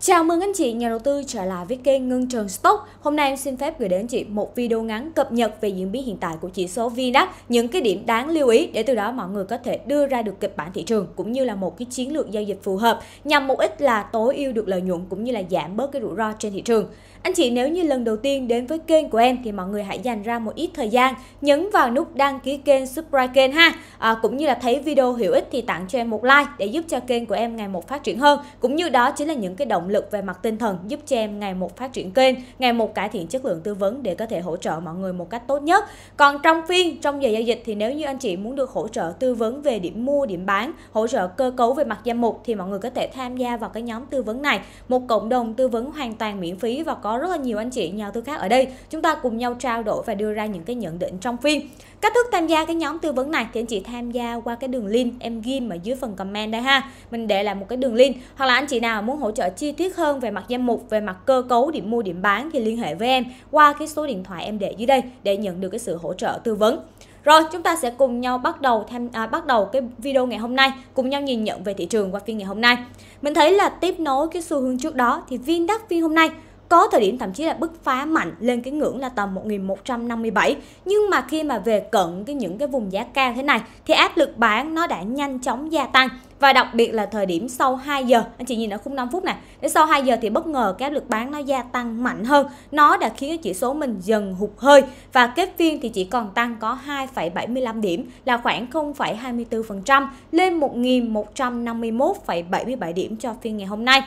Chào mừng anh chị nhà đầu tư trở lại với kênh Ngân Trần Stock. Hôm nay em xin phép gửi đến chị một video ngắn cập nhật về diễn biến hiện tại của chỉ số VNDAX, những cái điểm đáng lưu ý để từ đó mọi người có thể đưa ra được kịch bản thị trường cũng như là một cái chiến lược giao dịch phù hợp nhằm mục đích là tối ưu được lợi nhuận cũng như là giảm bớt cái rủi ro trên thị trường. Anh chị nếu như lần đầu tiên đến với kênh của em thì mọi người hãy dành ra một ít thời gian nhấn vào nút đăng ký kênh, subscribe kênh ha. À, cũng như là thấy video hữu ích thì tặng cho em một like để giúp cho kênh của em ngày một phát triển hơn. Cũng như đó chính là những cái động lực về mặt tinh thần giúp cho em ngày một phát triển kênh, ngày một cải thiện chất lượng tư vấn để có thể hỗ trợ mọi người một cách tốt nhất. Còn trong phiên, trong giờ giao dịch thì nếu như anh chị muốn được hỗ trợ tư vấn về điểm mua, điểm bán, hỗ trợ cơ cấu về mặt danh mục thì mọi người có thể tham gia vào cái nhóm tư vấn này. Một cộng đồng tư vấn hoàn toàn miễn phí và có có rất là nhiều anh chị nhà tư khác ở đây chúng ta cùng nhau trao đổi và đưa ra những cái nhận định trong phiên cách thức tham gia cái nhóm tư vấn này thì anh chị tham gia qua cái đường link em ghim ở dưới phần comment đây ha mình để lại một cái đường link hoặc là anh chị nào muốn hỗ trợ chi tiết hơn về mặt danh mục về mặt cơ cấu điểm mua điểm bán thì liên hệ với em qua cái số điện thoại em để dưới đây để nhận được cái sự hỗ trợ tư vấn rồi chúng ta sẽ cùng nhau bắt đầu tham à, bắt đầu cái video ngày hôm nay cùng nhau nhìn nhận về thị trường qua phiên ngày hôm nay. Mình thấy là tiếp nối cái xu hướng trước đó thì VN Index phiên hôm nay có thời điểm thậm chí là bứt phá mạnh lên cái ngưỡng là tầm 1157 nhưng mà khi mà về cận cái những cái vùng giá cao thế này thì áp lực bán nó đã nhanh chóng gia tăng và đặc biệt là thời điểm sau 2 giờ anh chị nhìn ở khung 5 phút này đến sau 2 giờ thì bất ngờ cái áp lực bán nó gia tăng mạnh hơn nó đã khiến cái chỉ số mình dần hụt hơi và kết phiên thì chỉ còn tăng có 2,75 điểm là khoảng 0,24% lên 1.151,77 điểm cho phiên ngày hôm nay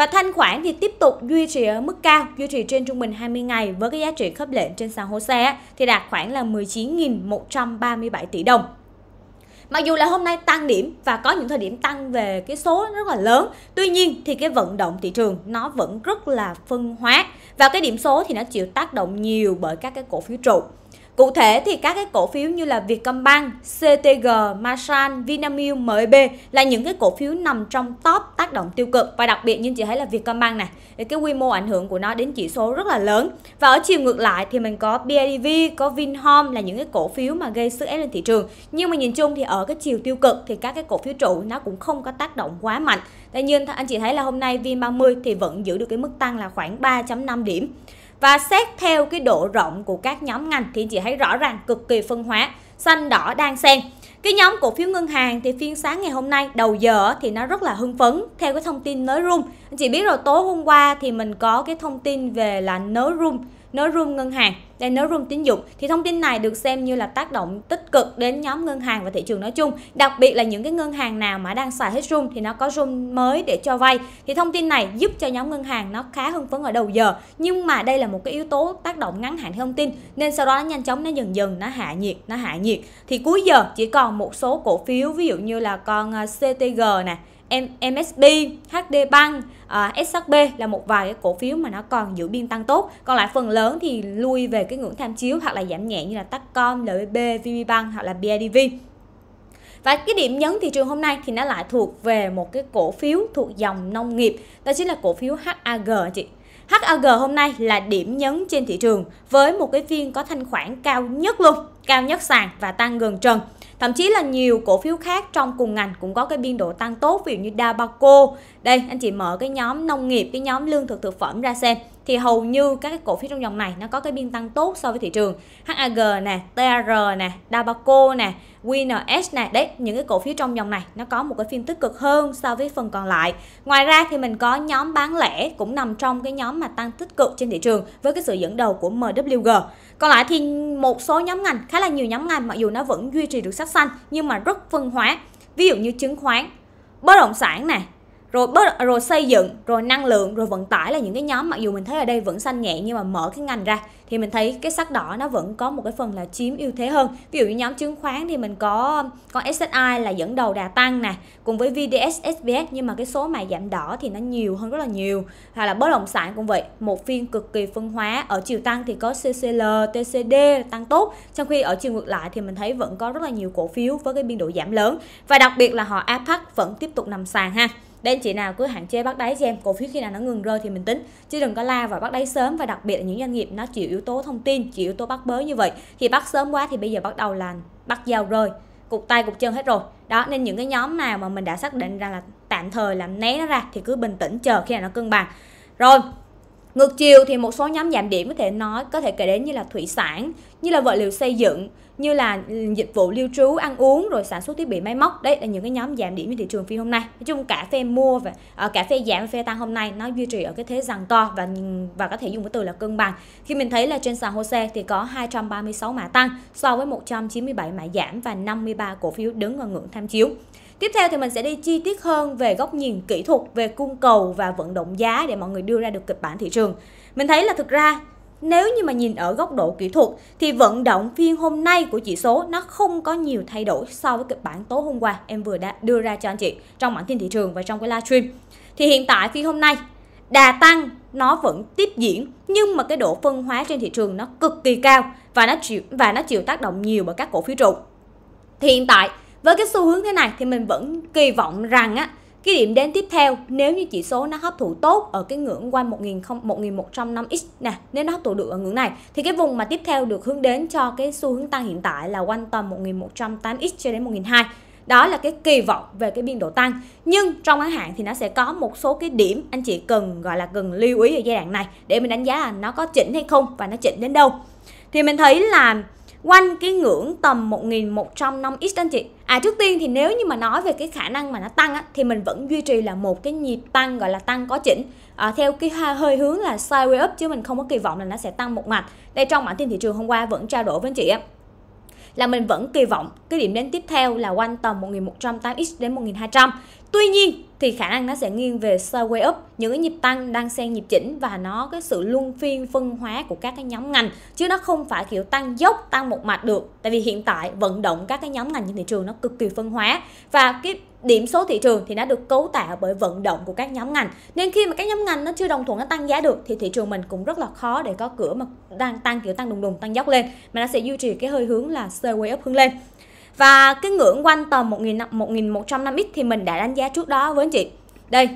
và thanh khoản thì tiếp tục duy trì ở mức cao, duy trì trên trung bình 20 ngày với cái giá trị khớp lệnh trên sàn hồ xe thì đạt khoảng là 19.137 tỷ đồng. Mặc dù là hôm nay tăng điểm và có những thời điểm tăng về cái số rất là lớn, tuy nhiên thì cái vận động thị trường nó vẫn rất là phân hóa và cái điểm số thì nó chịu tác động nhiều bởi các cái cổ phiếu trụ. Cụ thể thì các cái cổ phiếu như là Vietcombank, CTG, Masan, Vinamilk, MB e là những cái cổ phiếu nằm trong top tác động tiêu cực và đặc biệt như chị thấy là Vietcombank này cái quy mô ảnh hưởng của nó đến chỉ số rất là lớn và ở chiều ngược lại thì mình có BIDV, e có Vinhome là những cái cổ phiếu mà gây sức ép lên thị trường nhưng mà nhìn chung thì ở cái chiều tiêu cực thì các cái cổ phiếu trụ nó cũng không có tác động quá mạnh tuy nhiên anh chị thấy là hôm nay VN30 thì vẫn giữ được cái mức tăng là khoảng 3.5 điểm và xét theo cái độ rộng của các nhóm ngành thì chị thấy rõ ràng cực kỳ phân hóa xanh đỏ đang xen cái nhóm cổ phiếu ngân hàng thì phiên sáng ngày hôm nay đầu giờ thì nó rất là hưng phấn theo cái thông tin nới room chị biết rồi tối hôm qua thì mình có cái thông tin về là nới room nới room ngân hàng Đến nếu room tín dụng thì thông tin này được xem như là tác động tích cực đến nhóm ngân hàng và thị trường nói chung, đặc biệt là những cái ngân hàng nào mà đang xài hết room thì nó có room mới để cho vay. Thì thông tin này giúp cho nhóm ngân hàng nó khá hưng phấn ở đầu giờ, nhưng mà đây là một cái yếu tố tác động ngắn hạn thông tin nên sau đó nó nhanh chóng nó dần dần nó hạ nhiệt, nó hạ nhiệt. Thì cuối giờ chỉ còn một số cổ phiếu ví dụ như là con ờ, CTG nè, MSB, HD Bank à, ờ, SHB là một vài cái cổ phiếu mà nó còn giữ biên tăng tốt còn lại phần lớn thì lui về cái ngưỡng tham chiếu hoặc là giảm nhẹ như là TACOM, LBB, VPBank hoặc là BIDV và cái điểm nhấn thị trường hôm nay thì nó lại thuộc về một cái cổ phiếu thuộc dòng nông nghiệp đó chính là cổ phiếu HAG chị HAG hôm nay là điểm nhấn trên thị trường với một cái phiên có thanh khoản cao nhất luôn cao nhất sàn và tăng gần trần Thậm chí là nhiều cổ phiếu khác trong cùng ngành cũng có cái biên độ tăng tốt, ví dụ như Dabaco. Đây, anh chị mở cái nhóm nông nghiệp, cái nhóm lương thực thực phẩm ra xem thì hầu như các cái cổ phiếu trong dòng này nó có cái biên tăng tốt so với thị trường. HAG nè, TR nè, Dabaco nè, QNS này đấy những cái cổ phiếu trong dòng này nó có một cái phiên tích cực hơn so với phần còn lại ngoài ra thì mình có nhóm bán lẻ cũng nằm trong cái nhóm mà tăng tích cực trên thị trường với cái sự dẫn đầu của MWG còn lại thì một số nhóm ngành khá là nhiều nhóm ngành mặc dù nó vẫn duy trì được sắc xanh nhưng mà rất phân hóa ví dụ như chứng khoán bất động sản này rồi rồi xây dựng rồi năng lượng rồi vận tải là những cái nhóm mặc dù mình thấy ở đây vẫn xanh nhẹ nhưng mà mở cái ngành ra thì mình thấy cái sắc đỏ nó vẫn có một cái phần là chiếm ưu thế hơn ví dụ như nhóm chứng khoán thì mình có có SSI là dẫn đầu đà tăng nè cùng với VDS SBS nhưng mà cái số mà giảm đỏ thì nó nhiều hơn rất là nhiều hoặc là bất động sản cũng vậy một phiên cực kỳ phân hóa ở chiều tăng thì có CCL TCD tăng tốt trong khi ở chiều ngược lại thì mình thấy vẫn có rất là nhiều cổ phiếu với cái biên độ giảm lớn và đặc biệt là họ APAC vẫn tiếp tục nằm sàn ha để chị nào cứ hạn chế bắt đáy cho cổ phiếu khi nào nó ngừng rơi thì mình tính chứ đừng có la và bắt đáy sớm và đặc biệt là những doanh nghiệp nó chịu yếu tố thông tin chịu yếu tố bắt bớ như vậy thì bắt sớm quá thì bây giờ bắt đầu là bắt dao rơi cục tay cục chân hết rồi đó nên những cái nhóm nào mà mình đã xác định rằng là tạm thời làm né nó ra thì cứ bình tĩnh chờ khi nào nó cân bằng rồi ngược chiều thì một số nhóm giảm điểm có thể nói có thể kể đến như là thủy sản như là vật liệu xây dựng như là dịch vụ lưu trú ăn uống rồi sản xuất thiết bị máy móc đấy là những cái nhóm giảm điểm trên thị trường phiên hôm nay nói chung cả phe mua và uh, ờ, cả phe giảm và phe tăng hôm nay nó duy trì ở cái thế rằng co và và có thể dùng cái từ là cân bằng khi mình thấy là trên sàn HOSE thì có 236 mã tăng so với 197 mã giảm và 53 cổ phiếu đứng ở ngưỡng tham chiếu Tiếp theo thì mình sẽ đi chi tiết hơn về góc nhìn kỹ thuật về cung cầu và vận động giá để mọi người đưa ra được kịch bản thị trường. Mình thấy là thực ra nếu như mà nhìn ở góc độ kỹ thuật thì vận động phiên hôm nay của chỉ số nó không có nhiều thay đổi so với kịch bản tối hôm qua em vừa đã đưa ra cho anh chị trong bản tin thị trường và trong cái livestream. Thì hiện tại phiên hôm nay đà tăng nó vẫn tiếp diễn nhưng mà cái độ phân hóa trên thị trường nó cực kỳ cao và nó chịu và nó chịu tác động nhiều bởi các cổ phiếu trụ. Thì hiện tại với cái xu hướng thế này thì mình vẫn kỳ vọng rằng á cái điểm đến tiếp theo nếu như chỉ số nó hấp thụ tốt ở cái ngưỡng quanh 1000 1105x nè, nếu nó hấp thụ được ở ngưỡng này thì cái vùng mà tiếp theo được hướng đến cho cái xu hướng tăng hiện tại là quanh tầm 1108x cho đến 1002 đó là cái kỳ vọng về cái biên độ tăng nhưng trong ngắn hạn thì nó sẽ có một số cái điểm anh chị cần gọi là cần lưu ý ở giai đoạn này để mình đánh giá là nó có chỉnh hay không và nó chỉnh đến đâu thì mình thấy là quanh cái ngưỡng tầm 1105 x anh chị À trước tiên thì nếu như mà nói về cái khả năng mà nó tăng á, thì mình vẫn duy trì là một cái nhịp tăng gọi là tăng có chỉnh à, theo cái hơi hướng là sideways up chứ mình không có kỳ vọng là nó sẽ tăng một mạch. Đây trong bản tin thị trường hôm qua vẫn trao đổi với anh chị á là mình vẫn kỳ vọng cái điểm đến tiếp theo là quanh tầm 1180x đến 1200. Tuy nhiên thì khả năng nó sẽ nghiêng về sideways up, những cái nhịp tăng đang xen nhịp chỉnh và nó cái sự luân phiên phân hóa của các cái nhóm ngành chứ nó không phải kiểu tăng dốc tăng một mạch được. Tại vì hiện tại vận động các cái nhóm ngành trên thị trường nó cực kỳ phân hóa và cái điểm số thị trường thì nó được cấu tạo bởi vận động của các nhóm ngành nên khi mà các nhóm ngành nó chưa đồng thuận nó tăng giá được thì thị trường mình cũng rất là khó để có cửa mà đang tăng kiểu tăng đùng đùng tăng dốc lên mà nó sẽ duy trì cái hơi hướng là stairway up hướng lên và cái ngưỡng quanh tầm 1000 năm x thì mình đã đánh giá trước đó với anh chị đây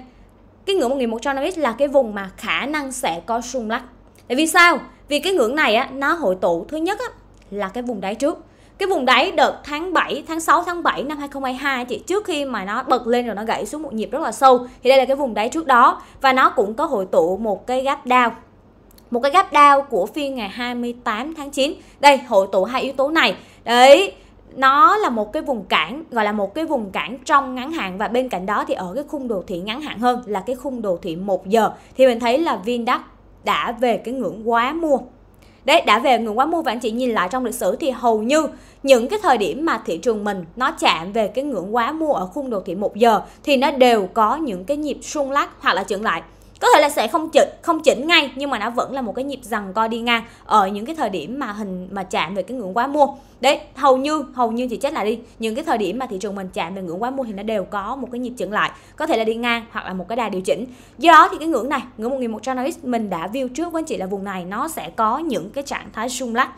cái ngưỡng năm x là cái vùng mà khả năng sẽ có rung lắc tại vì sao vì cái ngưỡng này á nó hội tụ thứ nhất á, là cái vùng đáy trước cái vùng đáy đợt tháng 7, tháng 6, tháng 7 năm 2022 chị trước khi mà nó bật lên rồi nó gãy xuống một nhịp rất là sâu thì đây là cái vùng đáy trước đó và nó cũng có hội tụ một cái gap down một cái gap down của phiên ngày 28 tháng 9 đây hội tụ hai yếu tố này đấy nó là một cái vùng cản gọi là một cái vùng cản trong ngắn hạn và bên cạnh đó thì ở cái khung đồ thị ngắn hạn hơn là cái khung đồ thị 1 giờ thì mình thấy là VinDAX đã về cái ngưỡng quá mua đấy đã về ngừng quá mua và anh chị nhìn lại trong lịch sử thì hầu như những cái thời điểm mà thị trường mình nó chạm về cái ngưỡng quá mua ở khung đồ thị một giờ thì nó đều có những cái nhịp sung lắc hoặc là chững lại có thể là sẽ không chỉnh không chỉnh ngay nhưng mà nó vẫn là một cái nhịp dằn co đi ngang ở những cái thời điểm mà hình mà chạm về cái ngưỡng quá mua đấy hầu như hầu như thì chết là đi những cái thời điểm mà thị trường mình chạm về ngưỡng quá mua thì nó đều có một cái nhịp chững lại có thể là đi ngang hoặc là một cái đà điều chỉnh do đó thì cái ngưỡng này ngưỡng 1100 mình đã view trước với anh chị là vùng này nó sẽ có những cái trạng thái rung lắc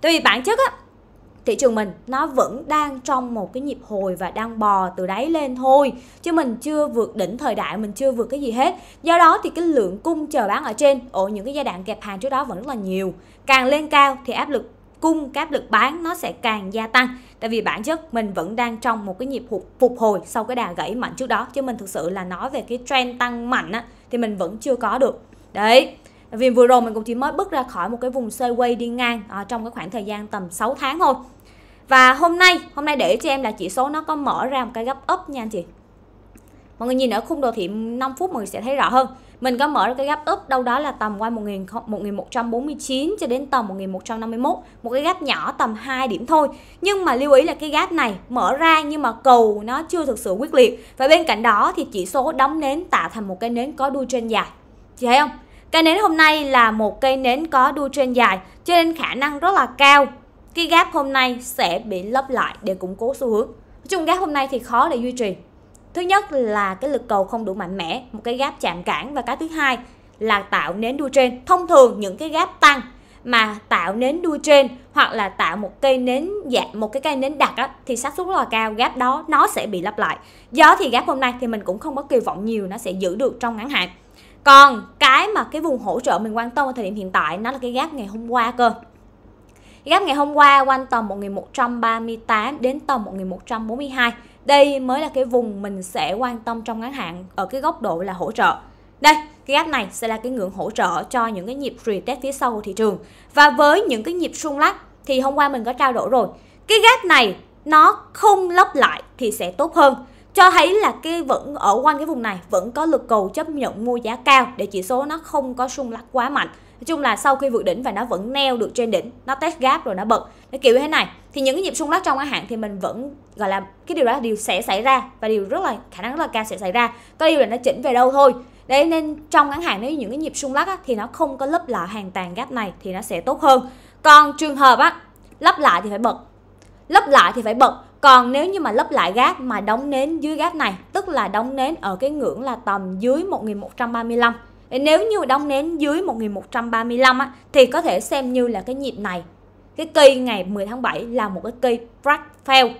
tại vì bản chất á, thị trường mình nó vẫn đang trong một cái nhịp hồi và đang bò từ đáy lên thôi chứ mình chưa vượt đỉnh thời đại mình chưa vượt cái gì hết do đó thì cái lượng cung chờ bán ở trên ở những cái giai đoạn kẹp hàng trước đó vẫn rất là nhiều càng lên cao thì áp lực cung cái áp lực bán nó sẽ càng gia tăng tại vì bản chất mình vẫn đang trong một cái nhịp phục hồi sau cái đà gãy mạnh trước đó chứ mình thực sự là nói về cái trend tăng mạnh á, thì mình vẫn chưa có được đấy vì vừa rồi mình cũng chỉ mới bước ra khỏi một cái vùng xoay quay đi ngang à, trong cái khoảng thời gian tầm 6 tháng thôi và hôm nay hôm nay để cho em là chỉ số nó có mở ra một cái gấp up nha anh chị mọi người nhìn ở khung đồ thị 5 phút mọi người sẽ thấy rõ hơn mình có mở cái gấp up đâu đó là tầm quanh 1000, 1149 cho đến tầm 1151 một cái gap nhỏ tầm 2 điểm thôi nhưng mà lưu ý là cái gap này mở ra nhưng mà cầu nó chưa thực sự quyết liệt và bên cạnh đó thì chỉ số đóng nến tạo thành một cái nến có đuôi trên dài chị thấy không Cây nến hôm nay là một cây nến có đuôi trên dài cho nên khả năng rất là cao cái gáp hôm nay sẽ bị lấp lại để củng cố xu hướng. Nói chung gáp hôm nay thì khó để duy trì. Thứ nhất là cái lực cầu không đủ mạnh mẽ, một cái gáp chạm cản và cái thứ hai là tạo nến đuôi trên. Thông thường những cái gáp tăng mà tạo nến đuôi trên hoặc là tạo một cây nến dạng một cái cây nến đặc á, thì xác suất rất là cao gáp đó nó sẽ bị lấp lại do thì gáp hôm nay thì mình cũng không có kỳ vọng nhiều nó sẽ giữ được trong ngắn hạn còn cái mà cái vùng hỗ trợ mình quan tâm ở thời điểm hiện tại nó là cái gap ngày hôm qua cơ gap ngày hôm qua quanh tầm 1138 đến tầm 1142 đây mới là cái vùng mình sẽ quan tâm trong ngắn hạn ở cái góc độ là hỗ trợ đây cái gap này sẽ là cái ngưỡng hỗ trợ cho những cái nhịp retest phía sau của thị trường và với những cái nhịp sung lắc thì hôm qua mình có trao đổi rồi cái gap này nó không lấp lại thì sẽ tốt hơn cho thấy là cái vẫn ở quanh cái vùng này vẫn có lực cầu chấp nhận mua giá cao để chỉ số nó không có xung lắc quá mạnh nói chung là sau khi vượt đỉnh và nó vẫn neo được trên đỉnh nó test gap rồi nó bật nó kiểu như thế này thì những cái nhịp xung lắc trong ngắn hạn thì mình vẫn gọi là cái điều đó là điều sẽ xảy ra và điều rất là khả năng rất là cao sẽ xảy ra có điều là nó chỉnh về đâu thôi đấy nên trong ngắn hạn nếu những cái nhịp xung lắc á, thì nó không có lấp lại hàng tàn gap này thì nó sẽ tốt hơn còn trường hợp á lấp lại thì phải bật lấp lại thì phải bật còn nếu như mà lấp lại gác mà đóng nến dưới gác này tức là đóng nến ở cái ngưỡng là tầm dưới 1135 nếu như đóng nến dưới 1135 á, thì có thể xem như là cái nhịp này cái cây ngày 10 tháng 7 là một cái cây break fail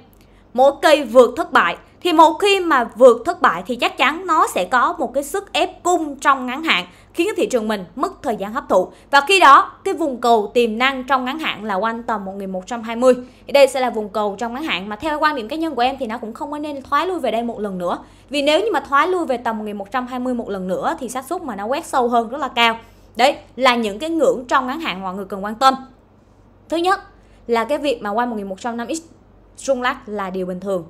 mỗi cây vượt thất bại thì một khi mà vượt thất bại thì chắc chắn nó sẽ có một cái sức ép cung trong ngắn hạn khiến thị trường mình mất thời gian hấp thụ và khi đó cái vùng cầu tiềm năng trong ngắn hạn là quanh tầm 1120 thì đây sẽ là vùng cầu trong ngắn hạn mà theo quan điểm cá nhân của em thì nó cũng không có nên thoái lui về đây một lần nữa vì nếu như mà thoái lui về tầm 1120 một lần nữa thì xác suất mà nó quét sâu hơn rất là cao đấy là những cái ngưỡng trong ngắn hạn mọi người cần quan tâm thứ nhất là cái việc mà qua 1105 x rung lắc là điều bình thường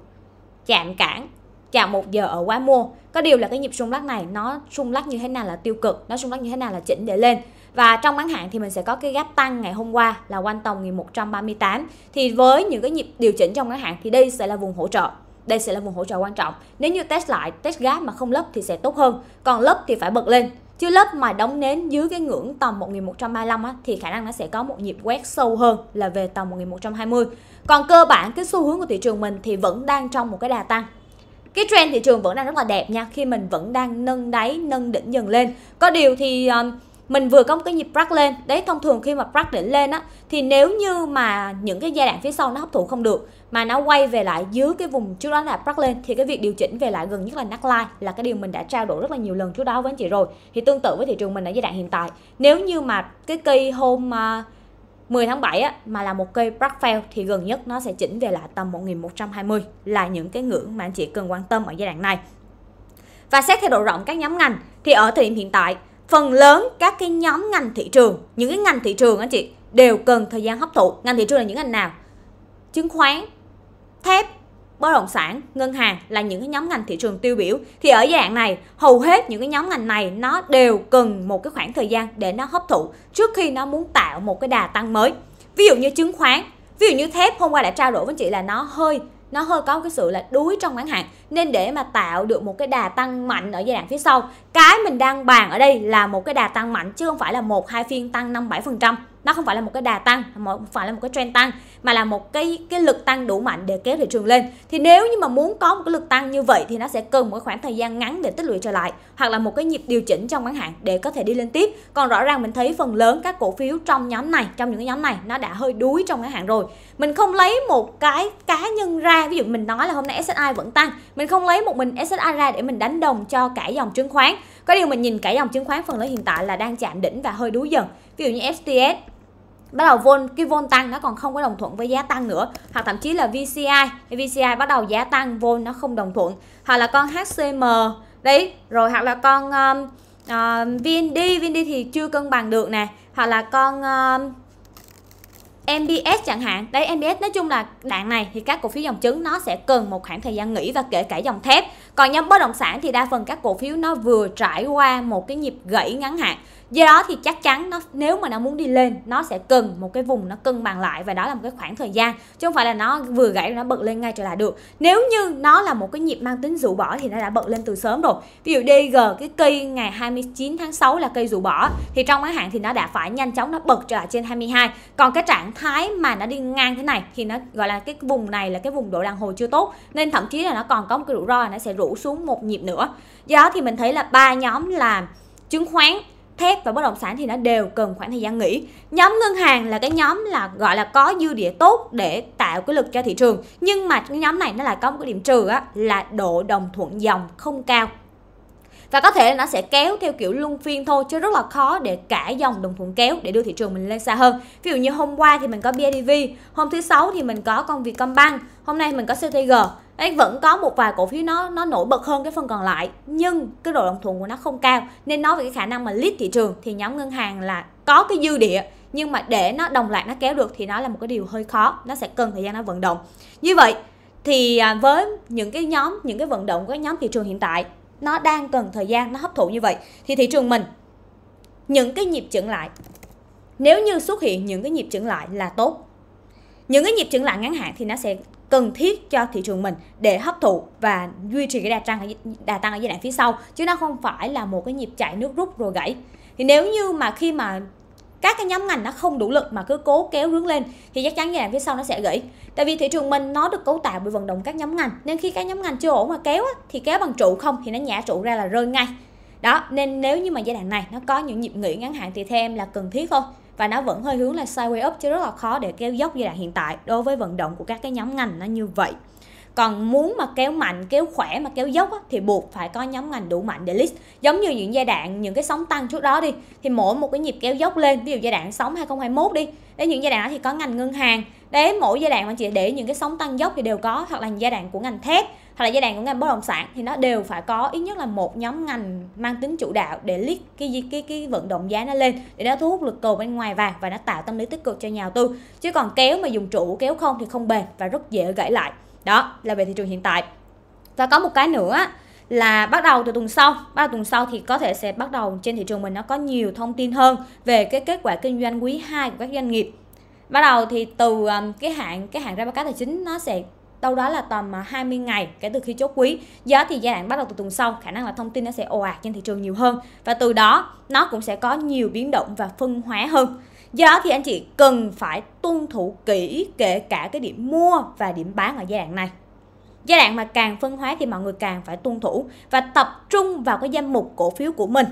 chạm cản chạm một giờ ở quá mua có điều là cái nhịp rung lắc này nó rung lắc như thế nào là tiêu cực nó rung lắc như thế nào là chỉnh để lên và trong ngắn hạn thì mình sẽ có cái gap tăng ngày hôm qua là quanh tàu 1138 thì với những cái nhịp điều chỉnh trong ngắn hạn thì đây sẽ là vùng hỗ trợ đây sẽ là vùng hỗ trợ quan trọng nếu như test lại test gap mà không lấp thì sẽ tốt hơn còn lấp thì phải bật lên chứ lấp mà đóng nến dưới cái ngưỡng tầm 1135 á, thì khả năng nó sẽ có một nhịp quét sâu hơn là về tầm 1120 còn cơ bản cái xu hướng của thị trường mình thì vẫn đang trong một cái đà tăng cái trend thị trường vẫn đang rất là đẹp nha khi mình vẫn đang nâng đáy nâng đỉnh dần lên có điều thì um, mình vừa có một cái nhịp break lên đấy thông thường khi mà break đỉnh lên á thì nếu như mà những cái giai đoạn phía sau nó hấp thụ không được mà nó quay về lại dưới cái vùng trước đó là break lên thì cái việc điều chỉnh về lại gần nhất là neckline là cái điều mình đã trao đổi rất là nhiều lần trước đó với anh chị rồi thì tương tự với thị trường mình ở giai đoạn hiện tại nếu như mà cái cây hôm uh, 10 tháng 7 á, mà là một cây Blackfell thì gần nhất nó sẽ chỉnh về lại tầm 1120 là những cái ngưỡng mà anh chị cần quan tâm ở giai đoạn này. Và xét theo độ rộng các nhóm ngành thì ở thời điểm hiện tại phần lớn các cái nhóm ngành thị trường những cái ngành thị trường anh chị đều cần thời gian hấp thụ ngành thị trường là những ngành nào chứng khoán thép bất động sản, ngân hàng là những cái nhóm ngành thị trường tiêu biểu thì ở giai đoạn này hầu hết những cái nhóm ngành này nó đều cần một cái khoảng thời gian để nó hấp thụ trước khi nó muốn tạo một cái đà tăng mới. Ví dụ như chứng khoán, ví dụ như thép hôm qua đã trao đổi với chị là nó hơi nó hơi có cái sự là đuối trong ngắn hạn nên để mà tạo được một cái đà tăng mạnh ở giai đoạn phía sau cái mình đang bàn ở đây là một cái đà tăng mạnh chứ không phải là một hai phiên tăng năm bảy phần trăm nó không phải là một cái đà tăng không phải là một cái trend tăng mà là một cái cái lực tăng đủ mạnh để kéo thị trường lên thì nếu như mà muốn có một cái lực tăng như vậy thì nó sẽ cần một khoảng thời gian ngắn để tích lũy trở lại hoặc là một cái nhịp điều chỉnh trong ngắn hạn để có thể đi lên tiếp còn rõ ràng mình thấy phần lớn các cổ phiếu trong nhóm này trong những cái nhóm này nó đã hơi đuối trong ngắn hạn rồi mình không lấy một cái cá nhân ra ví dụ mình nói là hôm nay SSI vẫn tăng mình không lấy một mình SSI ra để mình đánh đồng cho cả dòng chứng khoán có điều mình nhìn cả dòng chứng khoán phần lớn hiện tại là đang chạm đỉnh và hơi đuối dần ví dụ như STS bắt đầu vol cái vol tăng nó còn không có đồng thuận với giá tăng nữa hoặc thậm chí là VCI VCI bắt đầu giá tăng vol nó không đồng thuận hoặc là con HCM đấy rồi hoặc là con um, uh, um, VND VND thì chưa cân bằng được nè hoặc là con um, MBS chẳng hạn đấy MBS nói chung là đạn này thì các cổ phiếu dòng chứng nó sẽ cần một khoảng thời gian nghỉ và kể cả dòng thép còn nhóm bất động sản thì đa phần các cổ phiếu nó vừa trải qua một cái nhịp gãy ngắn hạn do đó thì chắc chắn nó nếu mà nó muốn đi lên nó sẽ cần một cái vùng nó cân bằng lại và đó là một cái khoảng thời gian chứ không phải là nó vừa gãy nó bật lên ngay trở lại được nếu như nó là một cái nhịp mang tính rũ bỏ thì nó đã bật lên từ sớm rồi ví dụ DG cái cây ngày 29 tháng 6 là cây rũ bỏ thì trong ngắn hạn thì nó đã phải nhanh chóng nó bật trở lại trên 22 còn cái trạng thái mà nó đi ngang thế này thì nó gọi là cái vùng này là cái vùng độ đàn hồi chưa tốt nên thậm chí là nó còn có một cái rủi ro là nó sẽ rủ rũ xuống một nhịp nữa do đó thì mình thấy là ba nhóm là chứng khoán thép và bất động sản thì nó đều cần khoảng thời gian nghỉ nhóm ngân hàng là cái nhóm là gọi là có dư địa tốt để tạo cái lực cho thị trường nhưng mà cái nhóm này nó lại có một cái điểm trừ á, là độ đồng thuận dòng không cao và có thể là nó sẽ kéo theo kiểu luân phiên thôi chứ rất là khó để cả dòng đồng thuận kéo để đưa thị trường mình lên xa hơn ví dụ như hôm qua thì mình có bidv hôm thứ sáu thì mình có Công con vietcombank hôm nay mình có ctg Đấy, vẫn có một vài cổ phiếu nó nó nổi bật hơn cái phần còn lại nhưng cái độ đồng thuận của nó không cao nên nói về cái khả năng mà lead thị trường thì nhóm ngân hàng là có cái dư địa nhưng mà để nó đồng loạt nó kéo được thì nó là một cái điều hơi khó nó sẽ cần thời gian nó vận động như vậy thì à, với những cái nhóm những cái vận động của nhóm thị trường hiện tại nó đang cần thời gian nó hấp thụ như vậy thì thị trường mình những cái nhịp chững lại nếu như xuất hiện những cái nhịp chững lại là tốt những cái nhịp chững lại ngắn hạn thì nó sẽ cần thiết cho thị trường mình để hấp thụ và duy trì cái đà tăng đà tăng ở giai đoạn phía sau chứ nó không phải là một cái nhịp chạy nước rút rồi gãy thì nếu như mà khi mà các cái nhóm ngành nó không đủ lực mà cứ cố kéo rướng lên thì chắc chắn giai đoạn phía sau nó sẽ gãy tại vì thị trường mình nó được cấu tạo bởi vận động các nhóm ngành nên khi các nhóm ngành chưa ổn mà kéo thì kéo bằng trụ không thì nó nhả trụ ra là rơi ngay đó nên nếu như mà giai đoạn này nó có những nhịp nghỉ ngắn hạn thì theo em là cần thiết thôi và nó vẫn hơi hướng là sideways up chứ rất là khó để kéo dốc giai đoạn hiện tại đối với vận động của các cái nhóm ngành nó như vậy còn muốn mà kéo mạnh kéo khỏe mà kéo dốc á, thì buộc phải có nhóm ngành đủ mạnh để list giống như những giai đoạn những cái sóng tăng trước đó đi thì mỗi một cái nhịp kéo dốc lên ví dụ giai đoạn sóng 2021 đi đến những giai đoạn đó thì có ngành ngân hàng đến mỗi giai đoạn mà chị để những cái sóng tăng dốc thì đều có hoặc là giai đoạn của ngành thép hoặc là giai đoạn của ngành bất động sản thì nó đều phải có ít nhất là một nhóm ngành mang tính chủ đạo để lít cái cái cái, cái vận động giá nó lên để nó thu hút lực cầu bên ngoài vàng và nó tạo tâm lý tích cực cho nhà đầu tư chứ còn kéo mà dùng trụ kéo không thì không bền và rất dễ gãy lại đó là về thị trường hiện tại và có một cái nữa là bắt đầu từ tuần sau ba tuần sau thì có thể sẽ bắt đầu trên thị trường mình nó có nhiều thông tin hơn về cái kết quả kinh doanh quý 2 của các doanh nghiệp bắt đầu thì từ um, cái hạn cái hạn ra báo cáo tài chính nó sẽ đâu đó là tầm 20 à, ngày kể từ khi chốt quý giá thì giai đoạn bắt đầu từ tuần sau khả năng là thông tin nó sẽ ồ ạt trên thị trường nhiều hơn và từ đó nó cũng sẽ có nhiều biến động và phân hóa hơn do đó thì anh chị cần phải tuân thủ kỹ kể cả cái điểm mua và điểm bán ở giai đoạn này giai đoạn mà càng phân hóa thì mọi người càng phải tuân thủ và tập trung vào cái danh mục cổ phiếu của mình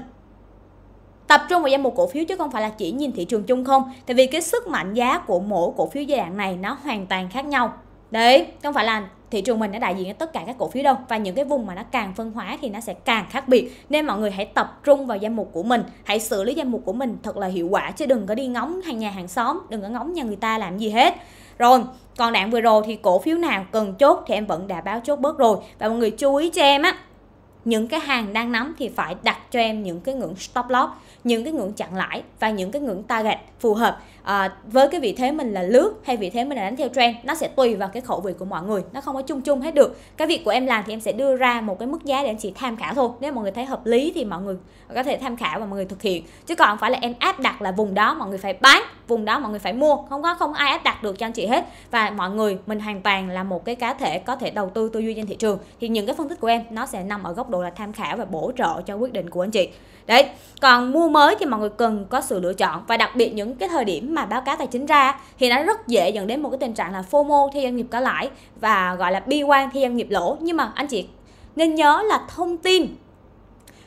tập trung vào danh mục cổ phiếu chứ không phải là chỉ nhìn thị trường chung không tại vì cái sức mạnh giá của mỗi cổ phiếu giai đoạn này nó hoàn toàn khác nhau đấy không phải là thị trường mình đã đại diện cho tất cả các cổ phiếu đâu và những cái vùng mà nó càng phân hóa thì nó sẽ càng khác biệt nên mọi người hãy tập trung vào danh mục của mình hãy xử lý danh mục của mình thật là hiệu quả chứ đừng có đi ngóng hàng nhà hàng xóm đừng có ngóng nhà người ta làm gì hết rồi còn đoạn vừa rồi thì cổ phiếu nào cần chốt thì em vẫn đã báo chốt bớt rồi và mọi người chú ý cho em á những cái hàng đang nắm thì phải đặt cho em những cái ngưỡng stop loss những cái ngưỡng chặn lãi và những cái ngưỡng target phù hợp à, với cái vị thế mình là lướt hay vị thế mình là đánh theo trend nó sẽ tùy vào cái khẩu vị của mọi người nó không có chung chung hết được cái việc của em làm thì em sẽ đưa ra một cái mức giá để anh chị tham khảo thôi nếu mọi người thấy hợp lý thì mọi người có thể tham khảo và mọi người thực hiện chứ còn phải là em áp đặt là vùng đó mọi người phải bán vùng đó mọi người phải mua không có không ai áp đặt được cho anh chị hết và mọi người mình hoàn toàn là một cái cá thể có thể đầu tư tư duy trên thị trường thì những cái phân tích của em nó sẽ nằm ở góc độ là tham khảo và bổ trợ cho quyết định của anh chị đấy còn mua mới thì mọi người cần có sự lựa chọn và đặc biệt những những cái thời điểm mà báo cáo tài chính ra thì nó rất dễ dẫn đến một cái tình trạng là FOMO theo doanh nghiệp có lãi và gọi là bi quan theo doanh nghiệp lỗ nhưng mà anh chị nên nhớ là thông tin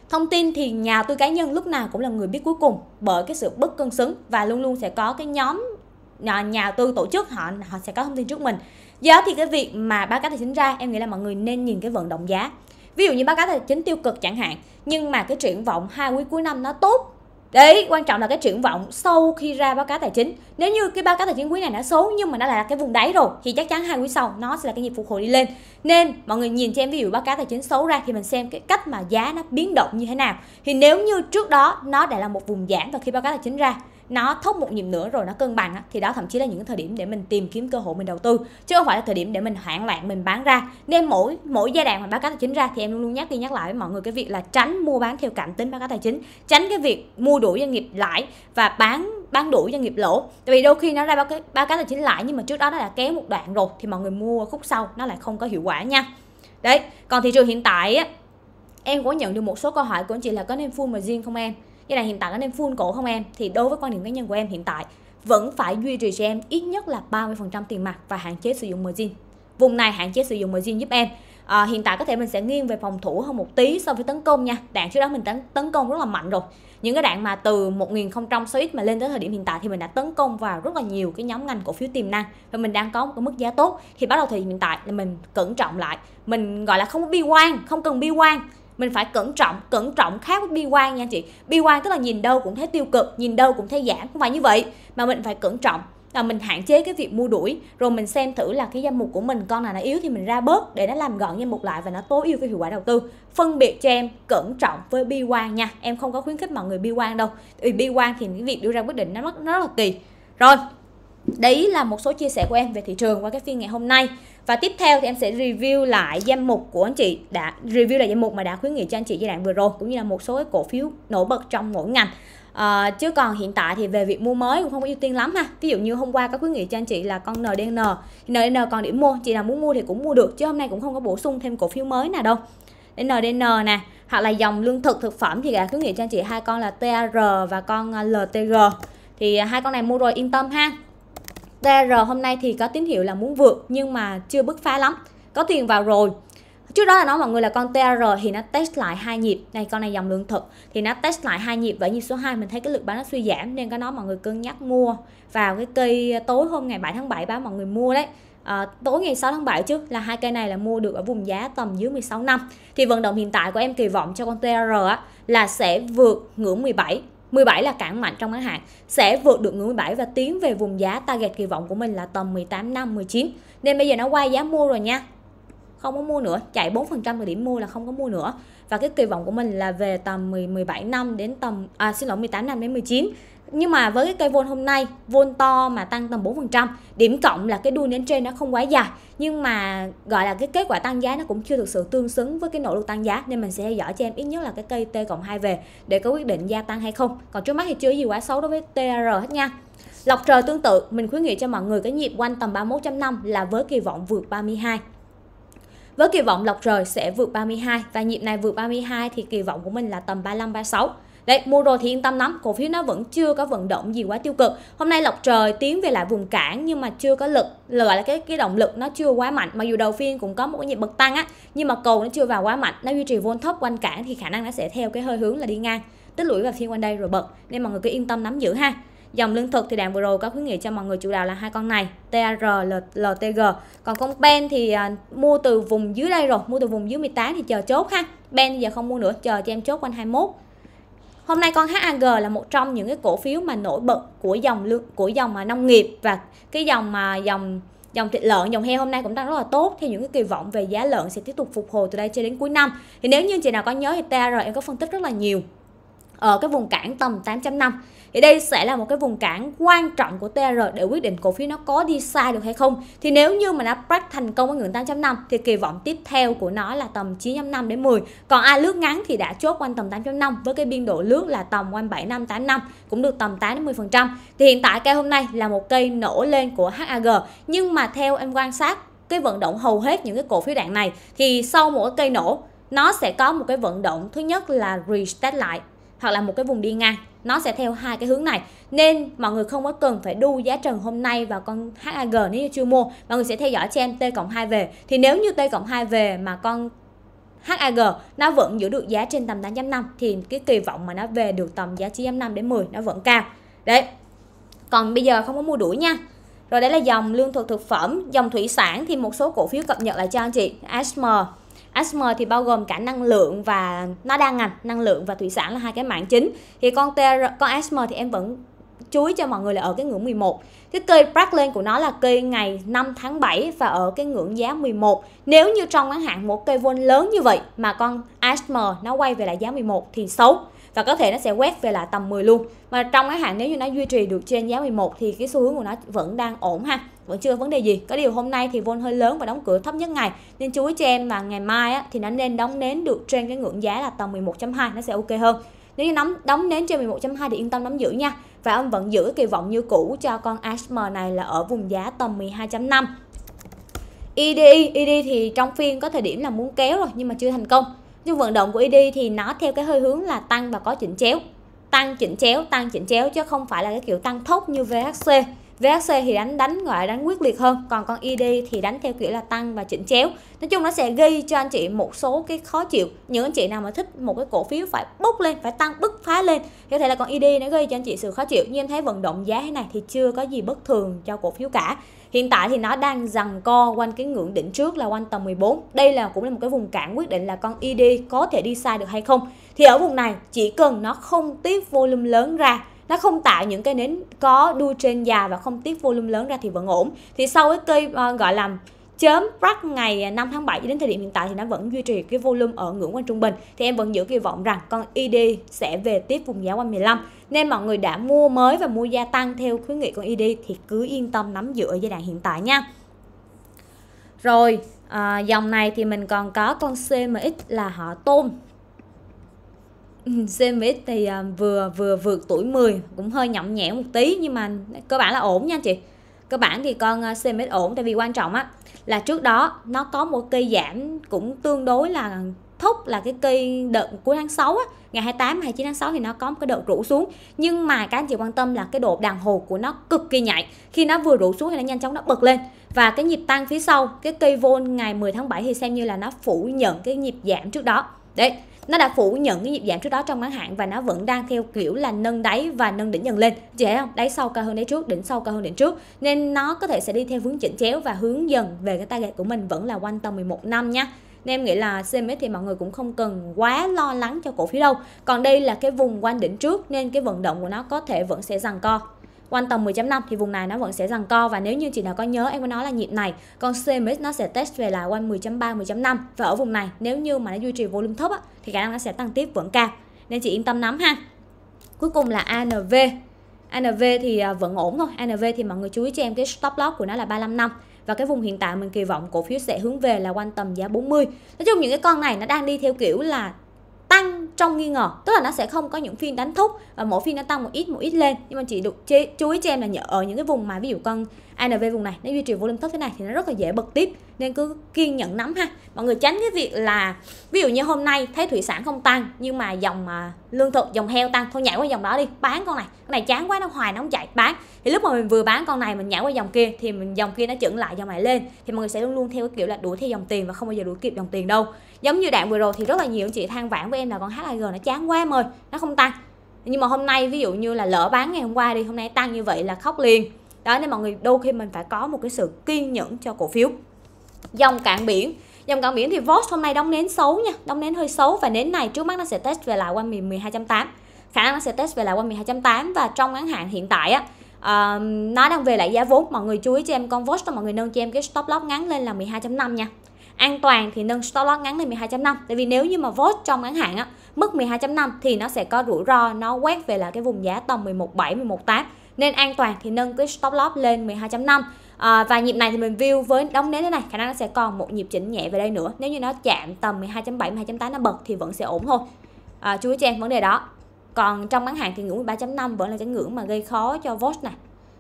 thông tin thì nhà tôi cá nhân lúc nào cũng là người biết cuối cùng bởi cái sự bất cân xứng và luôn luôn sẽ có cái nhóm à, nhà, nhà tư tổ chức họ họ sẽ có thông tin trước mình do thì cái việc mà báo cáo tài chính ra em nghĩ là mọi người nên nhìn cái vận động giá ví dụ như báo cáo tài chính tiêu cực chẳng hạn nhưng mà cái triển vọng hai quý cuối năm nó tốt đấy quan trọng là cái triển vọng sau khi ra báo cáo tài chính nếu như cái báo cáo tài chính quý này đã xấu nhưng mà nó là cái vùng đáy rồi thì chắc chắn hai quý sau nó sẽ là cái nhịp phục hồi đi lên nên mọi người nhìn cho ví dụ báo cáo tài chính xấu ra thì mình xem cái cách mà giá nó biến động như thế nào thì nếu như trước đó nó đã là một vùng giảm và khi báo cáo tài chính ra nó thốt một nhịp nữa rồi nó cân bằng thì đó thậm chí là những thời điểm để mình tìm kiếm cơ hội mình đầu tư chứ không phải là thời điểm để mình hoảng loạn mình bán ra nên mỗi mỗi giai đoạn mà báo cáo tài chính ra thì em luôn luôn nhắc đi nhắc lại với mọi người cái việc là tránh mua bán theo cảm tính báo cáo tài chính tránh cái việc mua đuổi doanh nghiệp lãi và bán bán đuổi doanh nghiệp lỗ tại vì đôi khi nó ra báo cáo, báo cáo tài chính lãi nhưng mà trước đó nó đã kéo một đoạn rồi thì mọi người mua khúc sau nó lại không có hiệu quả nha đấy còn thị trường hiện tại á, em có nhận được một số câu hỏi của anh chị là có nên full margin không em như là hiện tại có nên full cổ không em thì đối với quan điểm cá nhân của em hiện tại vẫn phải duy trì cho em ít nhất là 30% tiền mặt và hạn chế sử dụng margin vùng này hạn chế sử dụng margin giúp em à, hiện tại có thể mình sẽ nghiêng về phòng thủ hơn một tí so với tấn công nha đạn trước đó mình tấn, tấn công rất là mạnh rồi những cái đạn mà từ 1006 ít mà lên tới thời điểm hiện tại thì mình đã tấn công vào rất là nhiều cái nhóm ngành cổ phiếu tiềm năng và mình đang có một cái mức giá tốt thì bắt đầu thì hiện tại là mình cẩn trọng lại mình gọi là không có bi quan không cần bi quan mình phải cẩn trọng cẩn trọng khác với bi quan nha chị bi quan tức là nhìn đâu cũng thấy tiêu cực nhìn đâu cũng thấy giảm không phải như vậy mà mình phải cẩn trọng là mình hạn chế cái việc mua đuổi rồi mình xem thử là cái danh mục của mình con nào nó yếu thì mình ra bớt để nó làm gọn danh mục lại và nó tối ưu cái hiệu quả đầu tư phân biệt cho em cẩn trọng với bi quan nha em không có khuyến khích mọi người bi quan đâu vì bi quan thì cái việc đưa ra quyết định nó rất, nó rất là kỳ rồi đấy là một số chia sẻ của em về thị trường qua cái phiên ngày hôm nay và tiếp theo thì em sẽ review lại danh mục của anh chị đã review lại danh mục mà đã khuyến nghị cho anh chị giai đoạn vừa rồi cũng như là một số cái cổ phiếu nổi bật trong mỗi ngành À, chứ còn hiện tại thì về việc mua mới cũng không có ưu tiên lắm ha ví dụ như hôm qua có khuyến nghị cho anh chị là con ndn ndn còn điểm mua chị nào muốn mua thì cũng mua được chứ hôm nay cũng không có bổ sung thêm cổ phiếu mới nào đâu ndn nè hoặc là dòng lương thực thực phẩm thì đã khuyến nghị cho anh chị hai con là tar và con ờ, ltg thì ờ, hai con này mua rồi yên tâm ha TR hôm nay thì có tín hiệu là muốn vượt nhưng mà chưa bứt phá lắm có tiền vào rồi trước đó là nói mọi người là con TR thì nó test lại hai nhịp này con này dòng lượng thực thì nó test lại hai nhịp và nhịp số 2 mình thấy cái lực bán nó suy giảm nên có nói mọi người cân nhắc mua vào cái cây tối hôm ngày 7 tháng 7 báo mọi người mua đấy à, tối ngày 6 tháng 7 chứ là hai cây này là mua được ở vùng giá tầm dưới 16 năm thì vận động hiện tại của em kỳ vọng cho con TR á, là sẽ vượt ngưỡng 17 17 là cản mạnh trong ngắn hạn sẽ vượt được ngưỡng 17 và tiến về vùng giá target kỳ vọng của mình là tầm 18 năm 19 nên bây giờ nó qua giá mua rồi nha không có mua nữa chạy 4% từ điểm mua là không có mua nữa và cái kỳ vọng của mình là về tầm 10, 17 năm đến tầm à xin lỗi 18 năm đến 19 nhưng mà với cái cây vôn hôm nay vôn to mà tăng tầm 4% điểm cộng là cái đuôi nến trên nó không quá dài nhưng mà gọi là cái kết quả tăng giá nó cũng chưa thực sự tương xứng với cái nỗ lực tăng giá nên mình sẽ theo dõi cho em ít nhất là cái cây T cộng 2 về để có quyết định gia tăng hay không còn trước mắt thì chưa gì quá xấu đối với TR hết nha Lọc trời tương tự, mình khuyến nghị cho mọi người cái nhịp quanh tầm 31 năm là với kỳ vọng vượt 32. Với kỳ vọng lọc trời sẽ vượt 32 và nhịp này vượt 32 thì kỳ vọng của mình là tầm 35 36. Đấy, mua rồi thì yên tâm lắm, cổ phiếu nó vẫn chưa có vận động gì quá tiêu cực. Hôm nay lọc trời tiến về lại vùng cản nhưng mà chưa có lực, gọi là cái cái động lực nó chưa quá mạnh. Mặc dù đầu phiên cũng có một cái nhịp bật tăng á, nhưng mà cầu nó chưa vào quá mạnh, nó duy trì vốn thấp quanh cản thì khả năng nó sẽ theo cái hơi hướng là đi ngang, tích lũy vào phiên quanh đây rồi bật. Nên mọi người cứ yên tâm nắm giữ ha dòng lương thực thì đàn vừa rồi có khuyến nghị cho mọi người chủ đạo là hai con này TAR, LTG còn con Ben thì à, mua từ vùng dưới đây rồi mua từ vùng dưới 18 thì chờ chốt ha Ben giờ không mua nữa chờ cho em chốt quanh 21 Hôm nay con HAG là một trong những cái cổ phiếu mà nổi bật của dòng lương của dòng mà nông nghiệp và cái dòng mà dòng dòng thịt lợn, dòng heo hôm nay cũng đang rất là tốt theo những cái kỳ vọng về giá lợn sẽ tiếp tục phục hồi từ đây cho đến cuối năm. Thì nếu như chị nào có nhớ thì TR em có phân tích rất là nhiều ở cái vùng cản tầm 8 năm thì đây sẽ là một cái vùng cản quan trọng của TR để quyết định cổ phiếu nó có đi sai được hay không. Thì nếu như mà nó break thành công ở ngưỡng 8 năm thì kỳ vọng tiếp theo của nó là tầm 9 năm đến 10. Còn ai lướt ngắn thì đã chốt quanh tầm 8 năm với cái biên độ lướt là tầm quanh 7 năm 8 năm cũng được tầm 8 đến 10%. Thì hiện tại cây hôm nay là một cây nổ lên của HAG nhưng mà theo em quan sát cái vận động hầu hết những cái cổ phiếu đạn này thì sau mỗi cây nổ nó sẽ có một cái vận động thứ nhất là retest lại hoặc là một cái vùng đi ngang nó sẽ theo hai cái hướng này nên mọi người không có cần phải đu giá trần hôm nay vào con HAG nếu như chưa mua mọi người sẽ theo dõi xem T cộng 2 về thì nếu như T cộng 2 về mà con HAG nó vẫn giữ được giá trên tầm 8.5 thì cái kỳ vọng mà nó về được tầm giá 9.5 đến 10 nó vẫn cao đấy còn bây giờ không có mua đuổi nha rồi đấy là dòng lương thực thực phẩm dòng thủy sản thì một số cổ phiếu cập nhật lại cho anh chị ASM HM thì bao gồm cả năng lượng và nó đa ngành năng lượng và thủy sản là hai cái mảng chính thì con TR, con HM thì em vẫn chuối cho mọi người là ở cái ngưỡng 11 cái cây break lên của nó là cây ngày 5 tháng 7 và ở cái ngưỡng giá 11 nếu như trong ngắn hạn một cây vol lớn như vậy mà con Asmer nó quay về lại giá 11 thì xấu và có thể nó sẽ quét về lại tầm 10 luôn mà trong cái hạn nếu như nó duy trì được trên giá 11 thì cái xu hướng của nó vẫn đang ổn ha vẫn chưa vấn đề gì có điều hôm nay thì vol hơi lớn và đóng cửa thấp nhất ngày nên chú ý cho em là ngày mai á, thì nó nên đóng nến được trên cái ngưỡng giá là tầm 11.2 nó sẽ ok hơn nếu như nóng đóng nến trên 11.2 thì yên tâm nắm giữ nha và ông vẫn giữ kỳ vọng như cũ cho con ASM này là ở vùng giá tầm 12.5 ID ID thì trong phiên có thời điểm là muốn kéo rồi nhưng mà chưa thành công nhưng vận động của ED thì nó theo cái hơi hướng là tăng và có chỉnh chéo tăng chỉnh chéo tăng chỉnh chéo chứ không phải là cái kiểu tăng thốc như VHC VHC thì đánh đánh gọi đánh quyết liệt hơn còn con ID thì đánh theo kiểu là tăng và chỉnh chéo nói chung nó sẽ gây cho anh chị một số cái khó chịu những anh chị nào mà thích một cái cổ phiếu phải bốc lên phải tăng bứt phá lên có thể là con ID nó gây cho anh chị sự khó chịu nhưng em thấy vận động giá thế này thì chưa có gì bất thường cho cổ phiếu cả Hiện tại thì nó đang rằng co quanh cái ngưỡng đỉnh trước là quanh tầm 14. Đây là cũng là một cái vùng cản quyết định là con id có thể đi sai được hay không. Thì ở vùng này chỉ cần nó không tiếp volume lớn ra nó không tạo những cái nến có đuôi trên dài và không tiếp volume lớn ra thì vẫn ổn thì sau cái cây uh, gọi là chớm Pratt ngày 5 tháng 7 đến thời điểm hiện tại thì nó vẫn duy trì cái volume ở ngưỡng quanh trung bình thì em vẫn giữ kỳ vọng rằng con ID sẽ về tiếp vùng giá quanh 15 nên mọi người đã mua mới và mua gia tăng theo khuyến nghị con ID thì cứ yên tâm nắm giữ ở giai đoạn hiện tại nha rồi à, dòng này thì mình còn có con CMX là họ tôm CMX thì à, vừa vừa vượt tuổi 10 cũng hơi nhõng nhẽo một tí nhưng mà cơ bản là ổn nha chị cơ bản thì con à, CMX ổn tại vì quan trọng á là trước đó nó có một cây giảm cũng tương đối là thúc là cái cây đợt cuối tháng 6 á, ngày 28 29 tháng 6 thì nó có một cái đợt rũ xuống. Nhưng mà các anh chị quan tâm là cái độ đàn hồi của nó cực kỳ nhạy. Khi nó vừa rũ xuống thì nó nhanh chóng nó bật lên. Và cái nhịp tăng phía sau, cái cây vol ngày 10 tháng 7 thì xem như là nó phủ nhận cái nhịp giảm trước đó. Đấy, nó đã phủ nhận cái nhịp giảm trước đó trong ngắn hạn và nó vẫn đang theo kiểu là nâng đáy và nâng đỉnh dần lên chị thấy không đáy sau cao hơn đáy trước đỉnh sau cao hơn đỉnh trước nên nó có thể sẽ đi theo hướng chỉnh chéo và hướng dần về cái target của mình vẫn là quanh tầm 11 năm nha nên em nghĩ là CMX thì mọi người cũng không cần quá lo lắng cho cổ phiếu đâu còn đây là cái vùng quanh đỉnh trước nên cái vận động của nó có thể vẫn sẽ rằng co quanh tầm 10.5 thì vùng này nó vẫn sẽ rằng co và nếu như chị nào có nhớ em có nói là nhịp này con CMX nó sẽ test về lại quanh 10.3 10.5 và ở vùng này nếu như mà nó duy trì volume thấp á, thì khả năng nó sẽ tăng tiếp vẫn cao nên chị yên tâm nắm ha cuối cùng là ANV ANV thì à, vẫn ổn thôi ANV thì mọi người chú ý cho em cái stop loss của nó là 35 năm và cái vùng hiện tại mình kỳ vọng cổ phiếu sẽ hướng về là quanh tầm giá 40 nói chung những cái con này nó đang đi theo kiểu là tăng trong nghi ngờ tức là nó sẽ không có những phiên đánh thúc và mỗi phiên nó tăng một ít một ít lên nhưng mà chị được chú ý cho em là ở những cái vùng mà ví dụ cân ANV vùng này nó duy trì volume thấp thế này thì nó rất là dễ bật tiếp nên cứ kiên nhẫn nắm ha mọi người tránh cái việc là ví dụ như hôm nay thấy thủy sản không tăng nhưng mà dòng mà lương thực dòng heo tăng thôi nhảy qua dòng đó đi bán con này con này chán quá nó hoài nó không chạy bán thì lúc mà mình vừa bán con này mình nhảy qua dòng kia thì mình dòng kia nó chững lại dòng này lên thì mọi người sẽ luôn luôn theo cái kiểu là đuổi theo dòng tiền và không bao giờ đuổi kịp dòng tiền đâu giống như đoạn vừa rồi thì rất là nhiều chị than vãn với em là con HIG nó chán quá em ơi nó không tăng nhưng mà hôm nay ví dụ như là lỡ bán ngày hôm qua đi hôm nay tăng như vậy là khóc liền đó nên mọi người đôi khi mình phải có một cái sự kiên nhẫn cho cổ phiếu dòng cạn biển dòng cạn biển thì VOS hôm nay đóng nến xấu nha đóng nến hơi xấu và nến này trước mắt nó sẽ test về lại quanh 12.8 khả năng nó sẽ test về lại quanh 12.8 và trong ngắn hạn hiện tại á uh, nó đang về lại giá vốn mọi người chú ý cho em con cho mọi người nâng cho em cái stop loss ngắn lên là 12.5 nha an toàn thì nâng stop loss ngắn lên 12.5 tại vì nếu như mà VOS trong ngắn hạn á mức 12.5 thì nó sẽ có rủi ro nó quét về lại cái vùng giá tầm 11.7 11.8 nên an toàn thì nâng cái stop loss lên 12.5 à, và nhịp này thì mình view với đóng nến thế này khả năng nó sẽ còn một nhịp chỉnh nhẹ về đây nữa nếu như nó chạm tầm 12.7 12.8 nó bật thì vẫn sẽ ổn thôi à, chú ý cho em vấn đề đó còn trong bán hàng thì ngưỡng 13.5 vẫn là cái ngưỡng mà gây khó cho VOS này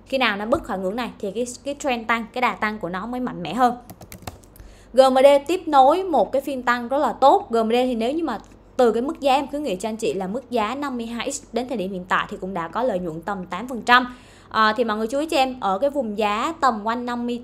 khi nào nó bứt khỏi ngưỡng này thì cái cái trend tăng cái đà tăng của nó mới mạnh mẽ hơn GMD tiếp nối một cái phiên tăng rất là tốt GMD thì nếu như mà từ cái mức giá em cứ nghĩ cho anh chị là mức giá 52x đến thời điểm hiện tại thì cũng đã có lợi nhuận tầm 8% à, ờ, thì mọi người chú ý cho em ở cái vùng giá tầm quanh 50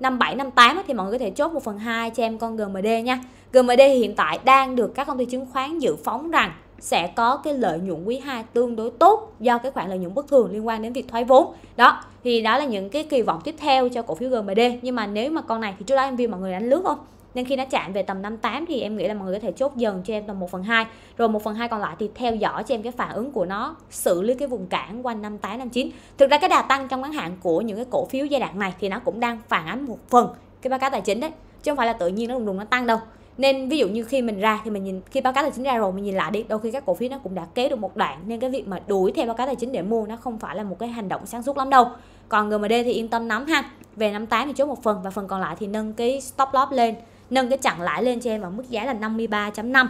57 58 thì mọi người có thể chốt 1 phần 2 cho em con GMD nha GMD hiện tại đang được các công ty chứng khoán dự phóng rằng sẽ có cái lợi nhuận quý 2 tương đối tốt do cái khoản lợi nhuận bất thường liên quan đến việc thoái vốn. Đó, thì đó là những cái kỳ vọng tiếp theo cho cổ phiếu GMD. Nhưng mà nếu mà con này thì trước đó em view mọi người đánh lướt không? nên khi nó chạm về tầm 58 thì em nghĩ là mọi người có thể chốt dần cho em tầm 1 phần 2 rồi 1 phần 2 còn lại thì theo dõi cho em cái phản ứng của nó xử lý cái vùng cản quanh 58 59 thực ra cái đà tăng trong ngắn hạn của những cái cổ phiếu giai đoạn này thì nó cũng đang phản ánh một phần cái báo cáo tài chính đấy chứ không phải là tự nhiên nó đùng đùng nó tăng đâu nên ví dụ như khi mình ra thì mình nhìn khi báo cáo tài chính ra rồi mình nhìn lại đi đôi khi các cổ phiếu nó cũng đã kéo được một đoạn nên cái việc mà đuổi theo báo cáo tài chính để mua nó không phải là một cái hành động sáng suốt lắm đâu còn GMD thì yên tâm nắm ha về 58 thì chốt một phần và phần còn lại thì nâng cái stop loss lên nâng cái chặn lãi lên cho em ở mức giá là 53.5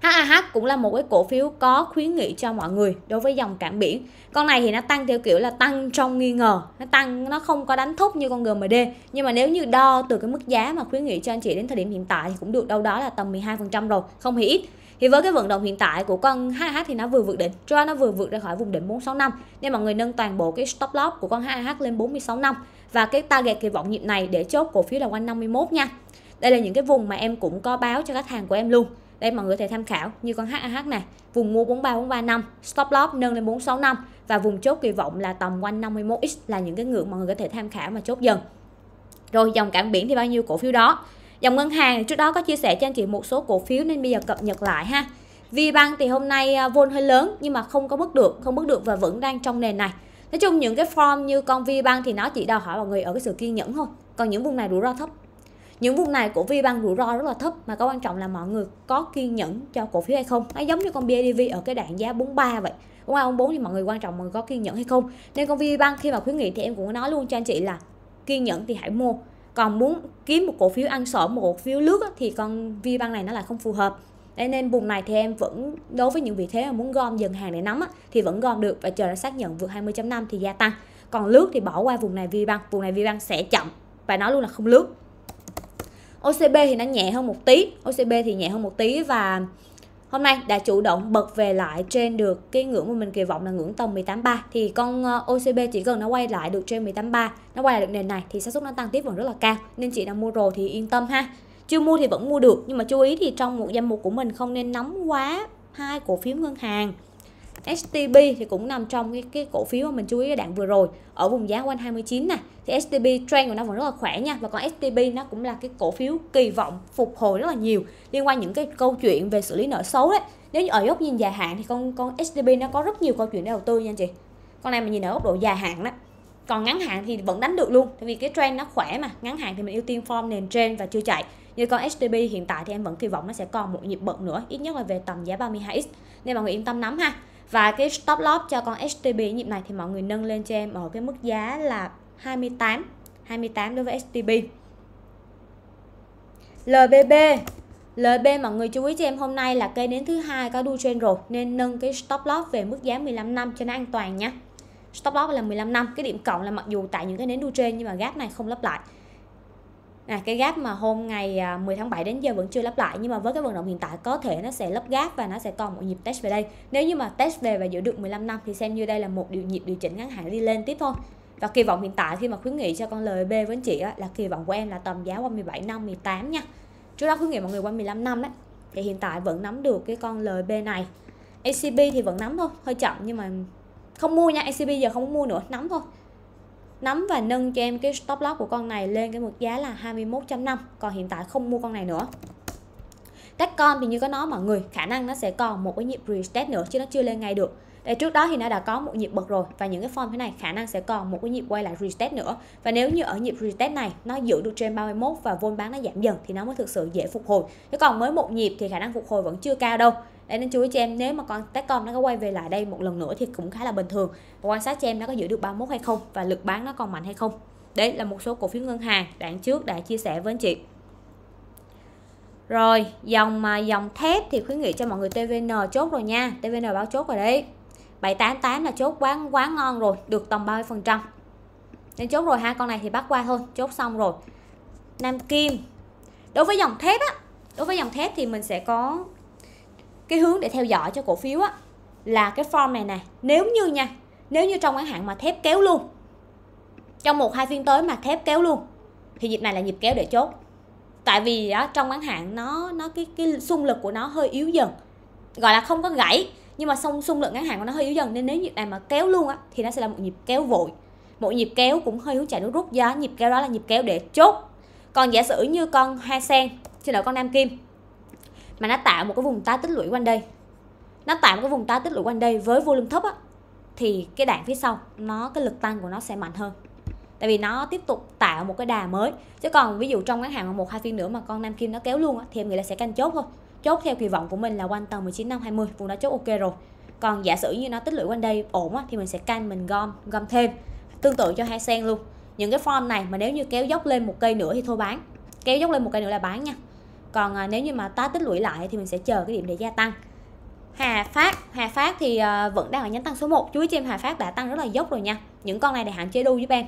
HAH cũng là một cái cổ phiếu có khuyến nghị cho mọi người đối với dòng cảng biển. Con này thì nó tăng theo kiểu là tăng trong nghi ngờ, nó tăng nó không có đánh thúc như con GMD. Nhưng mà nếu như đo từ cái mức giá mà khuyến nghị cho anh chị đến thời điểm hiện tại thì cũng được đâu đó là tầm 12% rồi, không hề ít. Thì với cái vận động hiện tại của con HAH thì nó vừa vượt đỉnh, cho nó vừa vượt ra khỏi vùng đỉnh 465 nên mọi người nâng toàn bộ cái stop loss của con HAH lên 465. năm và cái target kỳ vọng nhịp này để chốt cổ phiếu là quanh 51 nha đây là những cái vùng mà em cũng có báo cho khách hàng của em luôn đây mọi người có thể tham khảo như con HAH này vùng mua 43 435 stop loss nâng lên 465 và vùng chốt kỳ vọng là tầm quanh 51x là những cái ngưỡng mọi người có thể tham khảo mà chốt dần rồi dòng cảng biển thì bao nhiêu cổ phiếu đó dòng ngân hàng trước đó có chia sẻ cho anh chị một số cổ phiếu nên bây giờ cập nhật lại ha Vbank thì hôm nay à, vôn hơi lớn nhưng mà không có bước được không bước được và vẫn đang trong nền này nói chung những cái form như con vi băng thì nó chỉ đòi hỏi mọi người ở cái sự kiên nhẫn thôi còn những vùng này rủi ro thấp những vùng này cổ phiếu băng rủi ro rất là thấp mà có quan trọng là mọi người có kiên nhẫn cho cổ phiếu hay không nó giống như con BIDV ở cái đoạn giá 43 vậy đúng không bốn thì mọi người quan trọng mọi người có kiên nhẫn hay không nên con vi VPBank khi mà khuyến nghị thì em cũng nói luôn cho anh chị là kiên nhẫn thì hãy mua còn muốn kiếm một cổ phiếu ăn sổ một cổ phiếu lướt thì con vi VPBank này nó là không phù hợp đây nên vùng này thì em vẫn đối với những vị thế mà muốn gom dần hàng để nắm á, thì vẫn gom được và chờ nó xác nhận vượt 20.5 thì gia tăng. Còn lướt thì bỏ qua vùng này vi băng, vùng này vi băng sẽ chậm và nó luôn là không lướt. OCB thì nó nhẹ hơn một tí, OCB thì nhẹ hơn một tí và hôm nay đã chủ động bật về lại trên được cái ngưỡng mà mình kỳ vọng là ngưỡng tầm 183 thì con ờ, OCB chỉ cần nó quay lại được trên 183 nó quay lại được nền này thì xác suất nó tăng tiếp vẫn rất là cao nên chị đang mua rồi thì yên tâm ha chưa mua thì vẫn mua được nhưng mà chú ý thì trong một danh mục của mình không nên nắm quá hai cổ phiếu ngân hàng STB thì cũng nằm trong cái, cái cổ phiếu mà mình chú ý cái đạn vừa rồi ở vùng giá quanh 29 này thì STB trend của nó vẫn rất là khỏe nha và còn STB nó cũng là cái cổ phiếu kỳ vọng phục hồi rất là nhiều liên quan những cái câu chuyện về xử lý nợ xấu đấy nếu như ở góc nhìn dài hạn thì con con STB nó có rất nhiều câu chuyện để đầu tư nha chị con này mình nhìn ở góc độ dài hạn đó còn ngắn hạn thì vẫn đánh được luôn tại vì cái trend nó khỏe mà ngắn hạn thì mình ưu tiên form nền trend và chưa chạy như con STB hiện tại thì em vẫn kỳ vọng nó sẽ còn một nhịp bật nữa ít nhất là về tầm giá 32x nên mọi người yên tâm nắm ha và cái stop loss cho con STB nhịp này thì mọi người nâng lên cho em ở cái mức giá là 28 28 đối với STB LBB LB mọi người chú ý cho em hôm nay là cây đến thứ hai có đu trên rồi nên nâng cái stop loss về mức giá 15 năm cho nó an toàn nha. Stop loss là 15 năm, cái điểm cộng là mặc dù tại những cái nến đu trên nhưng mà gap này không lấp lại À, cái gap mà hôm ngày 10 à, tháng 7 đến giờ vẫn chưa lắp lại nhưng mà với cái vận động hiện tại có thể nó sẽ lắp gap và nó sẽ còn một nhịp test về đây nếu như mà test về và giữ được 15 năm thì xem như đây là một điều nhịp điều chỉnh ngắn hạn đi lên tiếp thôi và kỳ vọng hiện tại khi mà khuyến nghị cho con lời B với anh chị á, là kỳ vọng của em là tầm giá qua 17 năm 18 nha trước đó khuyến nghị mọi người qua 15 năm đấy thì hiện tại vẫn nắm được cái con lời B này ACB thì vẫn nắm thôi hơi chậm nhưng mà không mua nha ACB giờ không mua nữa nắm thôi nắm và nâng cho em cái stop loss của con này lên cái mức giá là 21.5 còn hiện tại không mua con này nữa các con thì như có nói mọi người khả năng nó sẽ còn một cái nhịp retest nữa chứ nó chưa lên ngay được để trước đó thì nó đã có một nhịp bật rồi và những cái form thế này khả năng sẽ còn một cái nhịp quay lại retest nữa và nếu như ở nhịp retest này nó giữ được trên 31 và vol bán nó giảm dần thì nó mới thực sự dễ phục hồi chứ còn mới một nhịp thì khả năng phục hồi vẫn chưa cao đâu để nên chú ý cho em nếu mà con con nó có quay về lại đây một lần nữa thì cũng khá là bình thường quan sát cho em nó có giữ được 31 hay không và lực bán nó còn mạnh hay không đấy là một số cổ phiếu ngân hàng đoạn trước đã chia sẻ với anh chị rồi dòng mà dòng thép thì khuyến nghị cho mọi người TVN chốt rồi nha TVN báo chốt rồi đấy 788 là chốt quá quá ngon rồi được tầm 30% nên chốt rồi hai con này thì bắt qua thôi chốt xong rồi Nam Kim đối với dòng thép á đối với dòng thép thì mình sẽ có cái hướng để theo dõi cho cổ phiếu á là cái form này này nếu như nha nếu như trong ngắn hạn mà thép kéo luôn trong một hai phiên tới mà thép kéo luôn thì nhịp này là nhịp kéo để chốt tại vì á, trong ngắn hạn nó nó cái cái xung lực của nó hơi yếu dần gọi là không có gãy nhưng mà song xung lực ngắn hạn của nó hơi yếu dần nên nếu nhịp này mà kéo luôn á thì nó sẽ là một nhịp kéo vội một nhịp kéo cũng hơi hướng chạy nó rút giá nhịp kéo đó là nhịp kéo để chốt còn giả sử như con hoa sen trên đầu con nam kim mà nó tạo một cái vùng tá tích lũy quanh đây nó tạo một cái vùng tá tích lũy quanh đây với volume thấp á thì cái đạn phía sau nó cái lực tăng của nó sẽ mạnh hơn tại vì nó tiếp tục tạo một cái đà mới chứ còn ví dụ trong ngắn hạn một hai phiên nữa mà con nam kim nó kéo luôn á, thì em nghĩ là sẽ canh chốt thôi chốt theo kỳ vọng của mình là quanh tầng 19 năm 20 vùng đó chốt ok rồi còn giả sử như nó tích lũy quanh đây ổn á, thì mình sẽ canh mình gom gom thêm tương tự cho hai sen luôn những cái form này mà nếu như kéo dốc lên một cây nữa thì thôi bán kéo dốc lên một cây nữa là bán nha còn à, nếu như mà ta tích lũy lại thì mình sẽ chờ cái điểm để gia tăng Hà Phát Hà Phát thì à, vẫn đang ở nhánh tăng số 1 chú ý cho em Hà Phát đã tăng rất là dốc rồi nha những con này để hạn chế đu giúp em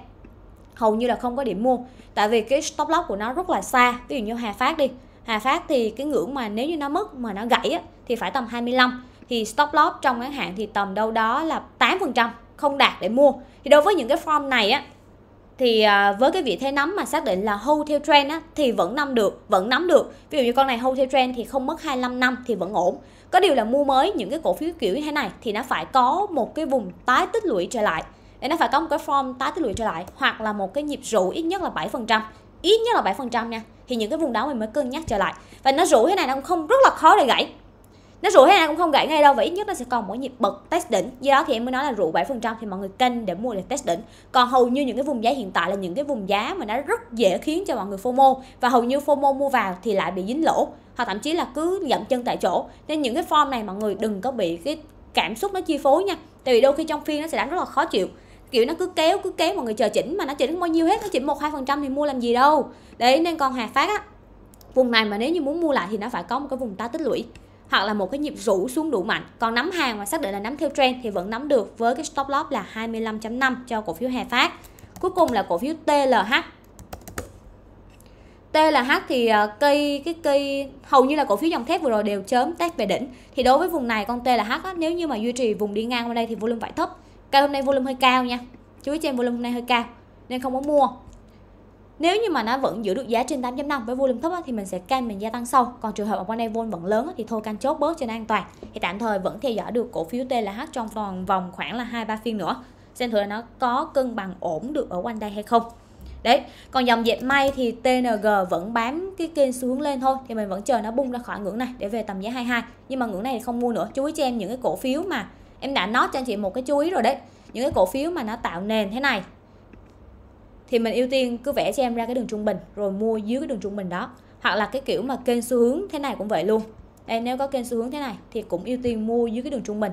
hầu như là không có điểm mua tại vì cái stop loss của nó rất là xa ví dụ như Hà Phát đi Hà Phát thì cái ngưỡng mà nếu như nó mất mà nó gãy á, thì phải tầm 25 thì stop loss trong ngắn hạn thì tầm đâu đó là 8% không đạt để mua thì đối với những cái form này á thì à, với cái vị thế nắm mà xác định là hold theo trend á, thì vẫn nắm được vẫn nắm được ví dụ như con này hold theo trend thì không mất 25 năm thì vẫn ổn có điều là mua mới những cái cổ phiếu kiểu như thế này thì nó phải có một cái vùng tái tích lũy trở lại để nó phải có một cái form tái tích lũy trở lại hoặc là một cái nhịp rũ ít nhất là 7% ít nhất là 7% nha thì những cái vùng đó mình mới cân nhắc trở lại và nó rũ thế này nó cũng không rất là khó để gãy nó rủ thế nào cũng không gãy ngay đâu và ít nhất nó sẽ còn mỗi nhịp bật test đỉnh do đó thì em mới nói là rượu 7% thì mọi người canh để mua để test đỉnh còn hầu như những cái vùng giá hiện tại là những cái vùng giá mà nó rất dễ khiến cho mọi người FOMO và hầu như FOMO mua vào thì lại bị dính lỗ hoặc thậm chí là cứ dậm chân tại chỗ nên những cái form này mọi người đừng có bị cái cảm xúc nó chi phối nha tại vì đôi khi trong phiên nó sẽ đánh rất là khó chịu kiểu nó cứ kéo cứ kéo mọi người chờ chỉnh mà nó chỉnh bao nhiêu hết nó chỉnh một hai phần trăm thì mua làm gì đâu đấy nên còn hà phát á vùng này mà nếu như muốn mua lại thì nó phải có một cái vùng ta tích lũy hoặc là một cái nhịp rũ xuống đủ mạnh còn nắm hàng và xác định là nắm theo trend thì vẫn nắm được với cái stop loss là 25.5 cho cổ phiếu hè Phát cuối cùng là cổ phiếu TLH TLH thì à, cây cái cây hầu như là cổ phiếu dòng thép vừa rồi đều chớm test về đỉnh thì đối với vùng này con TLH á, nếu như mà duy trì vùng đi ngang qua đây thì volume phải thấp cây hôm nay volume hơi cao nha chú ý trên volume hôm nay hơi cao nên không có mua nếu như mà nó vẫn giữ được giá trên 8.5 với volume thấp thì mình sẽ canh mình gia tăng sâu còn trường hợp ở con vol vẫn lớn thì thôi canh chốt bớt cho nó an toàn thì tạm thời vẫn theo dõi được cổ phiếu TLH trong toàn vòng khoảng là hai ba phiên nữa xem thử là nó có cân bằng ổn được ở quanh đây hay không đấy còn dòng dệt may thì TNG vẫn bám cái kênh xu hướng lên thôi thì mình vẫn chờ nó bung ra khỏi ngưỡng này để về tầm giá 22 nhưng mà ngưỡng này thì không mua nữa chú ý cho em những cái cổ phiếu mà em đã nói cho anh chị một cái chú ý rồi đấy những cái cổ phiếu mà nó tạo nền thế này thì mình ưu tiên cứ vẽ cho em ra cái đường trung bình rồi mua dưới cái đường trung bình đó hoặc là cái kiểu mà kênh xu hướng thế này cũng vậy luôn đây nếu có kênh xu hướng thế này thì cũng ưu tiên mua dưới cái đường trung bình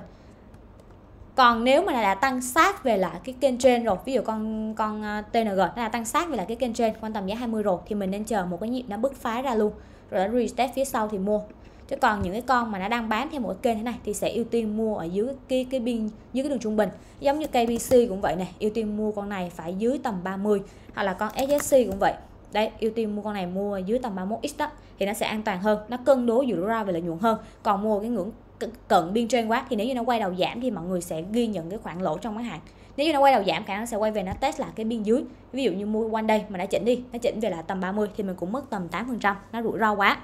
còn nếu mà đã tăng sát về lại cái kênh trên rồi ví dụ con con à, TNG nó đã tăng sát về lại cái kênh trên quan tầm giá 20 rồi thì mình nên chờ một cái nhịp nó bứt phá ra luôn rồi đã retest phía sau thì mua chứ còn những cái con mà nó đang bán theo một kênh thế này thì sẽ ưu tiên mua ở dưới cái cái biên dưới cái đường trung bình giống như KBC cũng vậy này ưu tiên mua con này phải dưới tầm 30 hoặc là con SSC cũng vậy đấy ưu tiên mua con này mua dưới tầm 31x đó thì nó sẽ an toàn hơn nó cân đối rủi ra về lợi nhuận hơn còn mua cái ngưỡng cận biên trên quá thì nếu như nó quay đầu giảm thì mọi người sẽ ghi nhận cái khoản lỗ trong bán hàng nếu như nó quay đầu giảm cả nó sẽ quay về nó test lại cái biên dưới ví dụ như mua quanh đây mà nó chỉnh đi nó chỉnh về là tầm 30 thì mình cũng mất tầm 8% nó rủi ro quá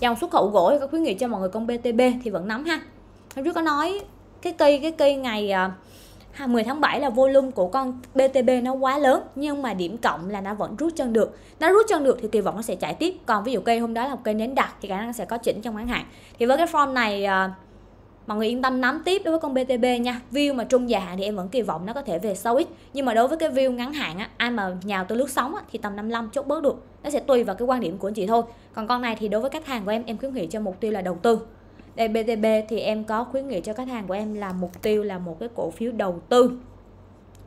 dòng xuất khẩu gỗ thì có khuyến nghị cho mọi người con BTB thì vẫn nắm ha hôm trước có nói cái cây cái cây ngày 10 à, tháng 7 là volume của con BTB nó quá lớn nhưng mà điểm cộng là nó vẫn rút chân được nó rút chân được thì kỳ vọng nó sẽ chạy tiếp còn ví dụ cây hôm đó là cây nến đặc thì khả năng sẽ có chỉnh trong ngắn hạn thì với cái form này à, mọi người yên tâm nắm tiếp đối với con BTB nha view mà trung dài hạn thì em vẫn kỳ vọng nó có thể về sâu ít. nhưng mà đối với cái view ngắn hạn á ai mà nhào tới lướt sóng á, thì tầm 55 chốt bớt được nó sẽ tùy vào cái quan điểm của anh chị thôi còn con này thì đối với khách hàng của em em khuyến nghị cho mục tiêu là đầu tư đây BTB thì em có khuyến nghị cho khách hàng của em là mục tiêu là một cái cổ phiếu đầu tư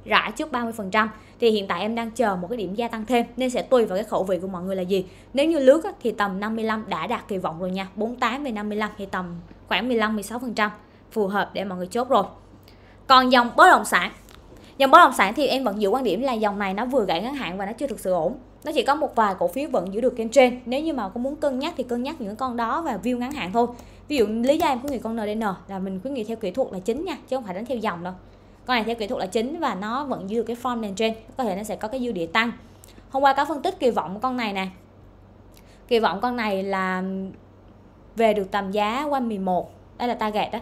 rải trước 30% thì hiện tại em đang chờ một cái điểm gia tăng thêm nên sẽ tùy vào cái khẩu vị của mọi người là gì. Nếu như lướt thì tầm 55 đã đạt kỳ vọng rồi nha. 48 về 55 thì tầm khoảng 15-16% phù hợp để mọi người chốt rồi còn dòng bất động sản dòng bất động sản thì em vẫn giữ quan điểm là dòng này nó vừa gãy ngắn hạn và nó chưa thực sự ổn nó chỉ có một vài cổ phiếu vẫn giữ được kênh trên nếu như mà có muốn cân nhắc thì cân nhắc những con đó và view ngắn hạn thôi ví dụ lý do em khuyến nghị con ndn là mình khuyến nghị theo kỹ thuật là chính nha chứ không phải đánh theo dòng đâu con này theo kỹ thuật là chính và nó vẫn giữ được cái form nền trên có thể nó sẽ có cái dư địa tăng hôm qua có phân tích kỳ vọng con này nè kỳ vọng con này là về được tầm giá quanh 11 đây là target đó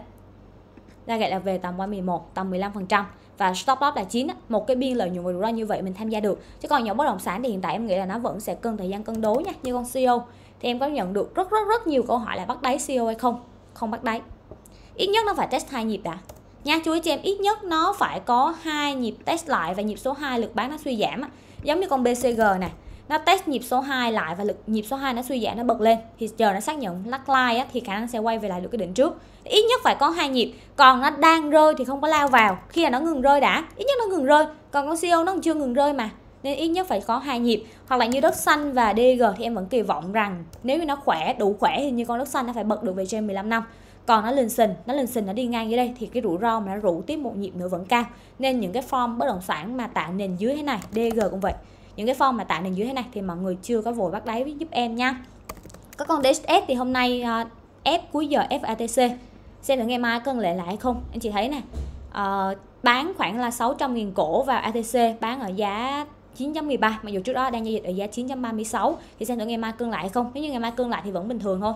target là về tầm quanh 11 tầm 15 phần trăm và stop loss là 9 một cái biên lợi nhuận và rủi ro như vậy mình tham gia được chứ còn nhỏ bất động sản thì hiện tại em nghĩ là nó vẫn sẽ cần thời gian cân đối nha như con CEO thì em có nhận được rất rất rất nhiều câu hỏi là bắt đáy CEO hay không không bắt đáy ít nhất nó phải test hai nhịp đã nha chú ý cho em ít nhất nó phải có hai nhịp test lại và nhịp số 2 lực bán nó suy giảm giống như con BCG này nó test nhịp số 2 lại và lực nhịp số 2 nó suy giảm nó bật lên thì chờ nó xác nhận lắc like á, thì khả năng sẽ quay về lại được cái đỉnh trước ít nhất phải có hai nhịp còn nó đang rơi thì không có lao vào khi là nó ngừng rơi đã ít nhất nó ngừng rơi còn con CEO nó còn chưa ngừng rơi mà nên ít nhất phải có hai nhịp hoặc là như đất xanh và DG thì em vẫn kỳ vọng rằng nếu như nó khỏe đủ khỏe thì như con đất xanh nó phải bật được về trên 15 năm còn nó lên sình nó lên sình nó đi ngang dưới đây thì cái rủi ro mà nó rủ tiếp một nhịp nữa vẫn cao nên những cái form bất động sản mà tạo nền dưới thế này DG cũng vậy những cái form mà tạo nền dưới thế này thì mọi người chưa có vội bắt đáy giúp em nha các con DSS thì hôm nay uh, cuối giờ FATC xem thử ngày mai cân lệ lại không anh chị thấy nè uh, bán khoảng là 600.000 cổ vào ATC bán ở giá 9.13 mặc dù trước đó đang giao dịch ở giá 9.36 thì xem thử ngày mai cương lại không nếu như ngày mai cương lại thì vẫn bình thường thôi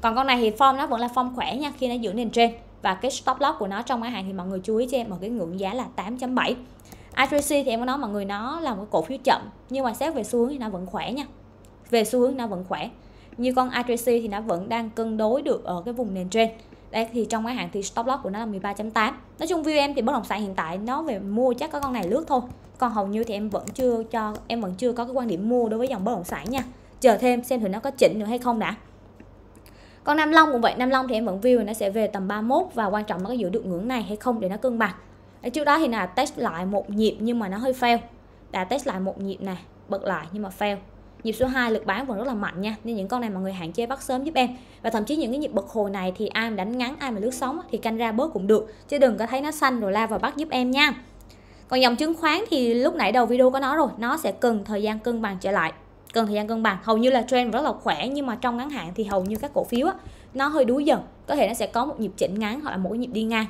còn con này thì form nó vẫn là form khỏe nha khi nó giữ nền trên và cái stop loss của nó trong ngắn hàng thì mọi người chú ý cho em một cái ngưỡng giá là 8.7 ITC thì em có nói mọi người nó là một cổ phiếu chậm nhưng mà xét về xu hướng thì nó vẫn khỏe nha về xu hướng nó vẫn khỏe như con ITC thì nó vẫn đang cân đối được ở cái vùng nền trên đây thì trong cái hạn thì stop loss của nó là 13.8 nói chung view em thì bất động sản hiện tại nó về mua chắc có con này lướt thôi còn hầu như thì em vẫn chưa cho em vẫn chưa có cái quan điểm mua đối với dòng bất động sản nha chờ thêm xem thử nó có chỉnh nữa hay không đã còn Nam Long cũng vậy Nam Long thì em vẫn view nó sẽ về tầm 31 và quan trọng nó có giữ được ngưỡng này hay không để nó cân bằng trước đó thì là test lại một nhịp nhưng mà nó hơi fail đã test lại một nhịp này bật lại nhưng mà fail nhịp số 2 lực bán vẫn rất là mạnh nha nên những con này mọi người hạn chế bắt sớm giúp em và thậm chí những cái nhịp bật hồi này thì ai mà đánh ngắn ai mà lướt sóng thì canh ra bớt cũng được chứ đừng có thấy nó xanh rồi la vào bắt giúp em nha còn dòng chứng khoán thì lúc nãy đầu video có nói rồi nó sẽ cần thời gian cân bằng trở lại cần thời gian cân bằng hầu như là trend rất là khỏe nhưng mà trong ngắn hạn thì hầu như các cổ phiếu á, nó hơi đuối dần có thể nó sẽ có một nhịp chỉnh ngắn hoặc là một nhịp đi ngang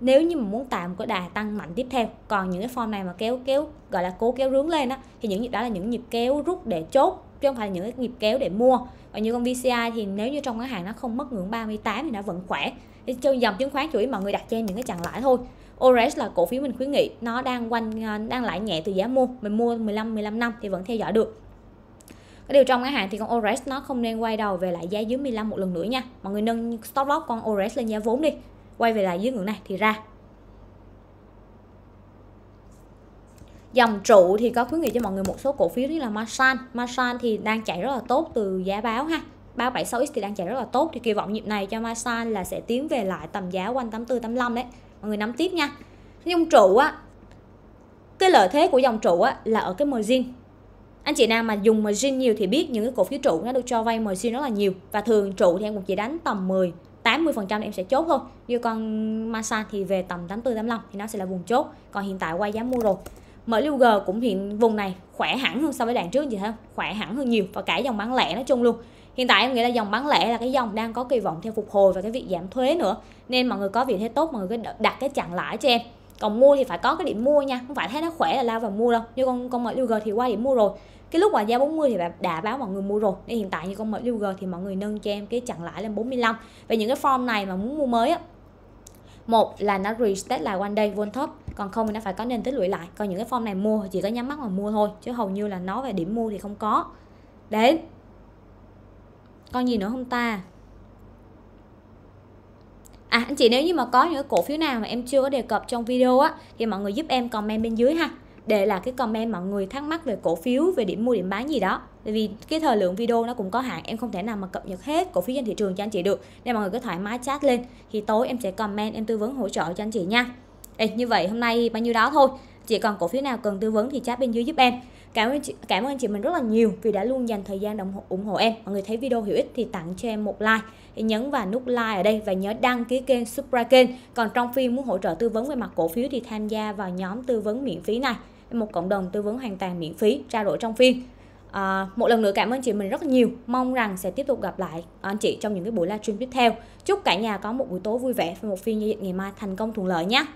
nếu như mà muốn tạo một cái đà tăng mạnh tiếp theo còn những cái form này mà kéo kéo gọi là cố kéo rướng lên đó thì những nhịp đó là những nhịp kéo rút để chốt chứ không phải là những cái nhịp kéo để mua còn như con VCI thì nếu như trong cái hàng nó không mất ngưỡng 38 thì nó vẫn khỏe thì dòng chứng khoán chủ yếu mọi người đặt trên những cái chặng lãi thôi ORS là cổ phiếu mình khuyến nghị nó đang quanh ờ, đang lãi nhẹ từ giá mua mình mua 15 15 năm thì vẫn theo dõi được cái điều trong ngân hàng thì con ORS nó không nên quay đầu về lại giá dưới 15 một lần nữa nha mọi người nâng stop loss con ORS lên giá vốn đi quay về lại dưới ngưỡng này thì ra dòng trụ thì có khuyến nghị cho mọi người một số cổ phiếu như là Masan Masan thì đang chạy rất là tốt từ giá báo ha 376X thì đang chạy rất là tốt thì kỳ vọng nhịp này cho Masan là sẽ tiến về lại tầm giá quanh 84 85 đấy mọi người nắm tiếp nha nhưng trụ á cái lợi thế của dòng trụ á là ở cái margin anh chị nào mà dùng margin nhiều thì biết những cái cổ phiếu trụ nó được cho vay margin rất là nhiều và thường trụ thì em cũng chỉ đánh tầm 10 80% em sẽ chốt thôi như con Masa thì về tầm 84 85 thì nó sẽ là vùng chốt còn hiện tại quay giá mua rồi Mở lưu g cũng hiện vùng này khỏe hẳn hơn so với đoạn trước gì hơn, khỏe hẳn hơn nhiều và cả dòng bán lẻ nói chung luôn hiện tại em nghĩ là dòng bán lẻ là cái dòng đang có kỳ vọng theo phục hồi và cái việc giảm thuế nữa nên mọi người có vị thế tốt mọi người cứ đặt cái chặn lãi cho em còn mua thì phải có cái điểm mua nha không phải thấy nó khỏe là lao vào mua đâu như con con mở lưu g thì qua điểm mua rồi cái lúc mà giá 40 thì bạn đã báo mọi người mua rồi nên hiện tại như con mới Google thì mọi người nâng cho em cái chặn lãi lên 45 và những cái form này mà muốn mua mới á một là nó reset lại one day one top còn không thì nó phải có nền tích lũy lại còn những cái form này mua chỉ có nhắm mắt mà mua thôi chứ hầu như là nó về điểm mua thì không có đấy con gì nữa không ta À anh chị nếu như mà có những cổ phiếu nào mà em chưa có đề cập trong video á thì mọi người giúp em comment bên dưới ha để là cái comment mọi người thắc mắc về cổ phiếu về điểm mua điểm bán gì đó bởi vì cái thời lượng video nó cũng có hạn em không thể nào mà cập nhật hết cổ phiếu trên thị trường cho anh chị được nên mọi người cứ thoải mái chat lên thì tối em sẽ comment em tư vấn hỗ trợ cho anh chị nha Ê, như vậy hôm nay bao nhiêu đó thôi chỉ còn cổ phiếu nào cần tư vấn thì chat bên dưới giúp em cảm ơn chị, cảm ơn anh chị mình rất là nhiều vì đã luôn dành thời gian đồng hộ, ủng hộ em mọi người thấy video hữu ích thì tặng cho em một like thì nhấn vào nút like ở đây và nhớ đăng ký kênh subscribe kênh còn trong phim muốn hỗ trợ tư vấn về mặt cổ phiếu thì tham gia vào nhóm tư vấn miễn phí này một cộng đồng tư vấn hoàn toàn miễn phí trao đổi trong phiên À, một lần nữa cảm ơn chị mình rất nhiều mong rằng sẽ tiếp tục gặp lại anh chị trong những cái buổi livestream tiếp theo chúc cả nhà có một buổi tối vui vẻ và một phiên giao dịch ngày mai thành công thuận lợi nhé